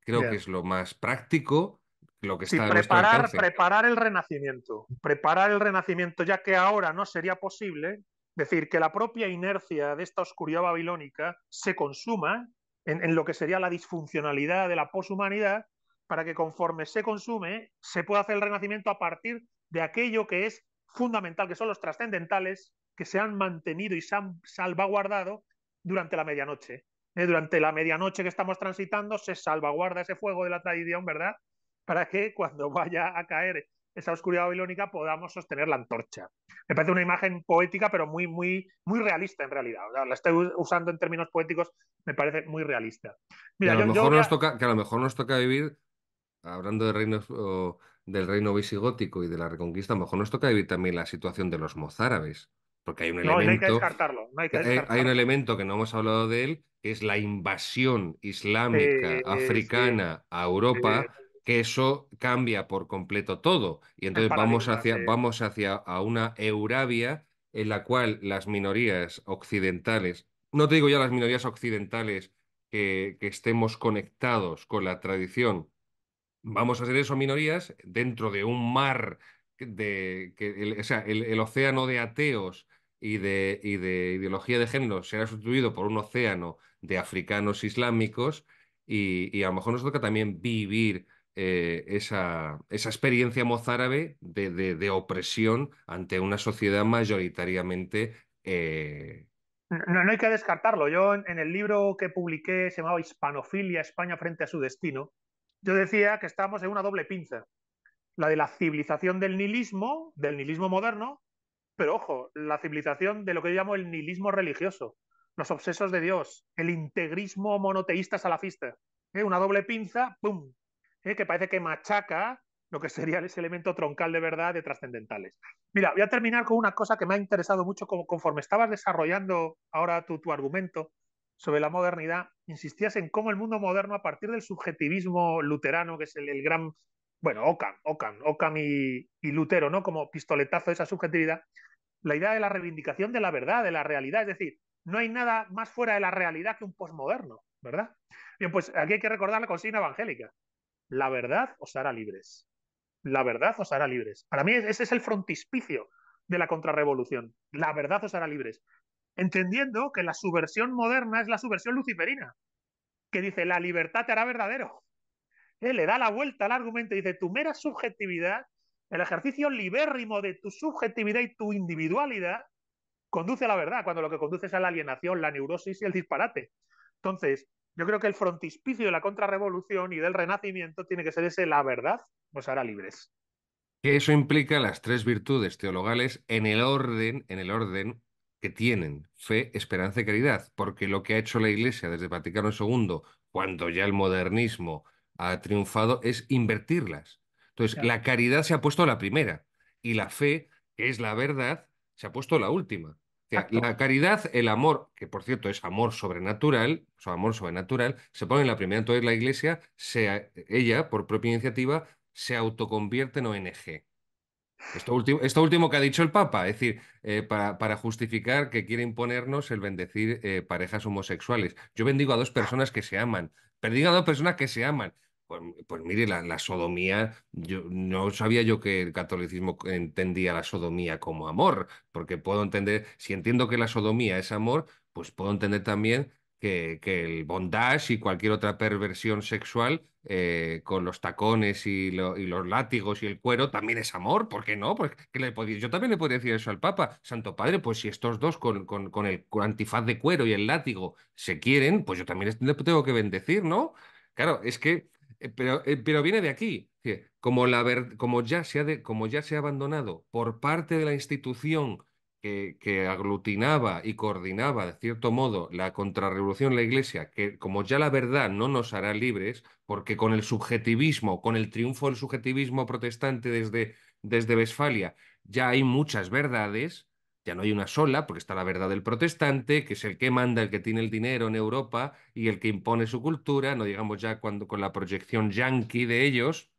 B: creo que es lo más práctico, lo que está preparar,
A: preparar el renacimiento, preparar el renacimiento ya que ahora no sería posible decir, que la propia inercia de esta oscuridad babilónica se consuma en, lo que sería la disfuncionalidad de la poshumanidad para que conforme se consume se pueda hacer el renacimiento a partir de aquello que es fundamental, que son los trascendentales, que se han mantenido y se han salvaguardado durante la medianoche. Eh, durante la medianoche que estamos transitando se salvaguarda ese fuego de la tradición, ¿verdad? Para que cuando vaya a caer esa oscuridad babilónica, podamos sostener la antorcha. Me parece una imagen poética, pero muy, muy, muy realista en realidad. la estoy usando en términos poéticos, me parece muy realista. a lo mejor Nos
B: toca, que a lo mejor nos toca vivir, hablando de reinos, del reino visigótico y de la reconquista, a lo mejor nos toca vivir también la situación de los mozárabes. Porque hay un elemento.
A: hay que un
B: elemento que no hemos hablado de él, es la invasión islámica africana a Europa, que eso cambia por completo todo. Y entonces vamos hacia, vamos hacia a una Eurabia en la cual las minorías occidentales, no te digo ya las minorías occidentales que, estemos conectados con la tradición, vamos a ser eso minorías dentro de un mar de que el, o sea, el, océano de ateos y de, y de ideología de género será sustituido por un océano de africanos islámicos y, y a lo mejor nos toca también vivir eh, esa, experiencia mozárabe de, de, opresión ante una sociedad mayoritariamente... Eh,
A: no, hay que descartarlo. Yo en, el libro que publiqué, se llamaba Hispanofilia, España frente a su destino, yo decía que estamos en una doble pinza. La de la civilización del nihilismo, del nihilismo moderno, pero ojo, la civilización de lo que yo llamo el nihilismo religioso, los obsesos de Dios, el integrismo monoteísta salafista. ¿eh? Una doble pinza, ¡pum! que parece que machaca lo que sería ese elemento troncal de verdad de trascendentales. Mira, voy a terminar con una cosa que me ha interesado mucho como conforme estabas desarrollando ahora tu, argumento sobre la modernidad, insistías en cómo el mundo moderno a partir del subjetivismo luterano, que es el, gran, bueno, Ockham, Ockham, Ockham y, y Lutero, ¿no? Como pistoletazo de esa subjetividad, la idea de la reivindicación de la verdad, de la realidad, es decir, no hay nada más fuera de la realidad que un posmoderno, ¿verdad? Bien, pues aquí hay que recordar la consigna evangélica. La verdad os hará libres. La verdad os hará libres. Para mí ese es el frontispicio de la contrarrevolución. La verdad os hará libres. Entendiendo que la subversión moderna es la subversión luciferina, que dice la libertad te hará verdadero. Eh, le da la vuelta al argumento y dice tu mera subjetividad, el ejercicio libérrimo de tu subjetividad y tu individualidad, conduce a la verdad, cuando lo que conduce es a la alienación, la neurosis y el disparate. Entonces, yo creo que el frontispicio de la contrarrevolución y del renacimiento tiene que ser ese la verdad nos hará libres.
B: Que eso implica las tres virtudes teologales en el orden, en el orden que tienen fe, esperanza y caridad, porque lo que ha hecho la Iglesia desde Vaticano II, cuando ya el modernismo ha triunfado, es invertirlas. Entonces, la caridad se ha puesto la primera y la fe, que es la verdad, se ha puesto la última la caridad, el amor, que por cierto es amor sobrenatural, amor sobrenatural, se pone en la primera. Entonces la iglesia, sea ella, por propia iniciativa, se autoconvierte en ONG. Esto último, esto último que ha dicho el Papa, es decir, eh, para, para, justificar que quiere imponernos el bendecir eh, parejas homosexuales. Yo bendigo a dos personas que se aman, bendigo a dos personas que se aman, pues, pues, mire, la, sodomía, yo no sabía yo que el catolicismo entendía la sodomía como amor, porque puedo entender, si entiendo que la sodomía es amor, pues puedo entender también que, que el bondage y cualquier otra perversión sexual eh, con los tacones y, los látigos y el cuero también es amor, ¿por qué no? Pues, que le podía, yo también le podría decir eso al Papa, Santo Padre, pues si estos dos con, con el antifaz de cuero y el látigo se quieren, pues yo también les tengo que bendecir, ¿no? Claro, es que eh, eh, pero, viene de aquí. Como, como, ya se ha como ya se ha abandonado por parte de la institución que, aglutinaba y coordinaba, de cierto modo, la contrarrevolución, la Iglesia, que como ya la verdad no nos hará libres, porque con el subjetivismo, con el triunfo del subjetivismo protestante desde, desde Westfalia, ya hay muchas verdades, ya no hay una sola, porque está la verdad del protestante, que es el que manda, el que tiene el dinero en Europa y el que impone su cultura, no digamos ya cuando, con la proyección yanqui de ellos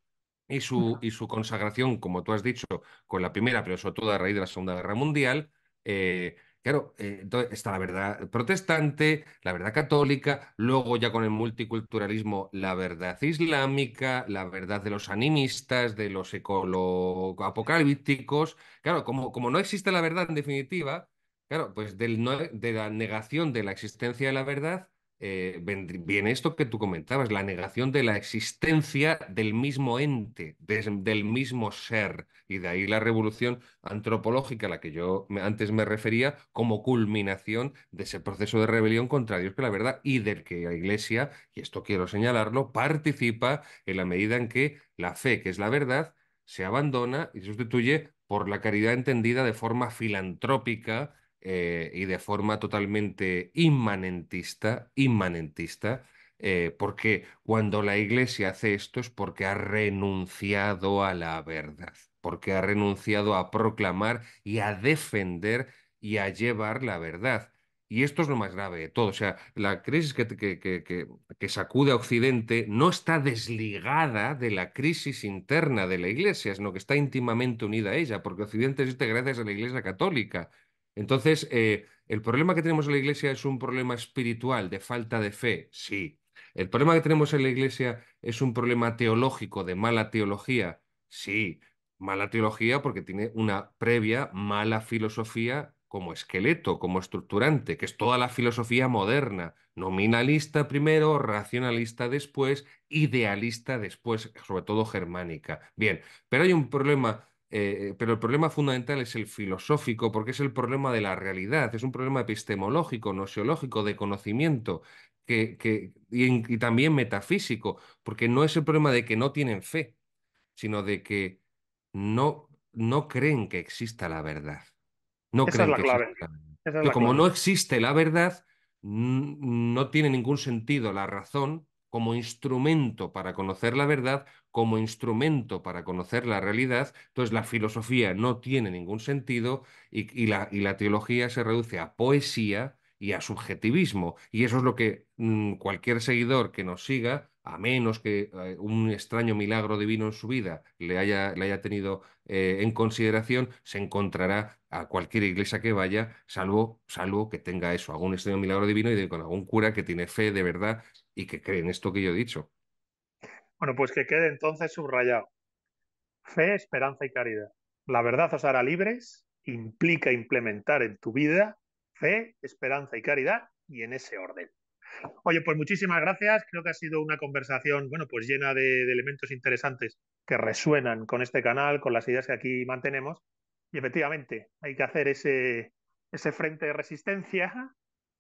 B: y su, y su consagración, como tú has dicho, con la primera, pero sobre todo a raíz de la Segunda Guerra Mundial, eh, Claro, eh, entonces está la verdad protestante, la verdad católica, luego ya con el multiculturalismo, la verdad islámica, la verdad de los animistas, de los apocalípticos. Claro, como, como no existe la verdad en definitiva, claro, pues del de la negación de la existencia de la verdad, eh, viene esto que tú comentabas, la negación de la existencia del mismo ente, del mismo ser, y de ahí la revolución antropológica a la que yo antes me refería como culminación de ese proceso de rebelión contra Dios que la verdad y del que la Iglesia, y esto quiero señalarlo, participa en la medida en que la fe, que es la verdad, se abandona y sustituye por la caridad entendida de forma filantrópica, eh, y de forma totalmente inmanentista, inmanentista, eh, porque cuando la Iglesia hace esto es porque ha renunciado a la verdad, porque ha renunciado a proclamar y a defender y a llevar la verdad. Y esto es lo más grave de todo. O sea, la crisis que, que, sacude a Occidente no está desligada de la crisis interna de la Iglesia, sino que está íntimamente unida a ella, porque Occidente existe gracias a la Iglesia católica. Entonces, eh, el problema que tenemos en la iglesia es un problema espiritual, de falta de fe, sí. El problema que tenemos en la iglesia es un problema teológico, de mala teología, sí. Mala teología porque tiene una previa mala filosofía como esqueleto, como estructurante, que es toda la filosofía moderna, nominalista primero, racionalista después, idealista después, sobre todo germánica. Bien, pero hay un problema eh, pero el problema fundamental es el filosófico, porque es el problema de la realidad, es un problema epistemológico, noseológico, de conocimiento, y, también metafísico, porque no es el problema de que no tienen fe, sino de que no, creen que exista la verdad. No creen que como no existe la verdad, no tiene ningún sentido la razón como instrumento para conocer la verdad, como instrumento para conocer la realidad, entonces la filosofía no tiene ningún sentido y, la, y la, teología se reduce a poesía y a subjetivismo. Y eso es lo que mm, cualquier seguidor que nos siga, a menos que eh, un extraño milagro divino en su vida le haya, le haya tenido eh, en consideración, se encontrará a cualquier iglesia que vaya, salvo, salvo que tenga eso, algún extraño milagro divino y de, con algún cura que tiene fe de verdad y que cree en esto que yo
A: he dicho. Bueno, pues que quede entonces subrayado. Fe, esperanza y caridad. La verdad os hará libres, implica implementar en tu vida fe, esperanza y caridad y en ese orden. Oye, pues muchísimas gracias. Creo que ha sido una conversación, bueno, pues llena de, elementos interesantes que resuenan con este canal, con las ideas que aquí mantenemos. Y efectivamente, hay que hacer ese, ese frente de resistencia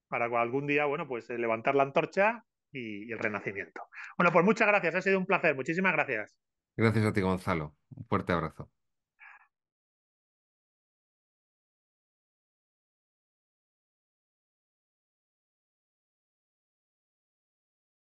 A: para algún día, bueno, pues eh, levantar la antorcha y, el renacimiento. Bueno, pues muchas gracias, ha sido un placer, muchísimas gracias. Gracias a ti, Gonzalo. Un fuerte abrazo.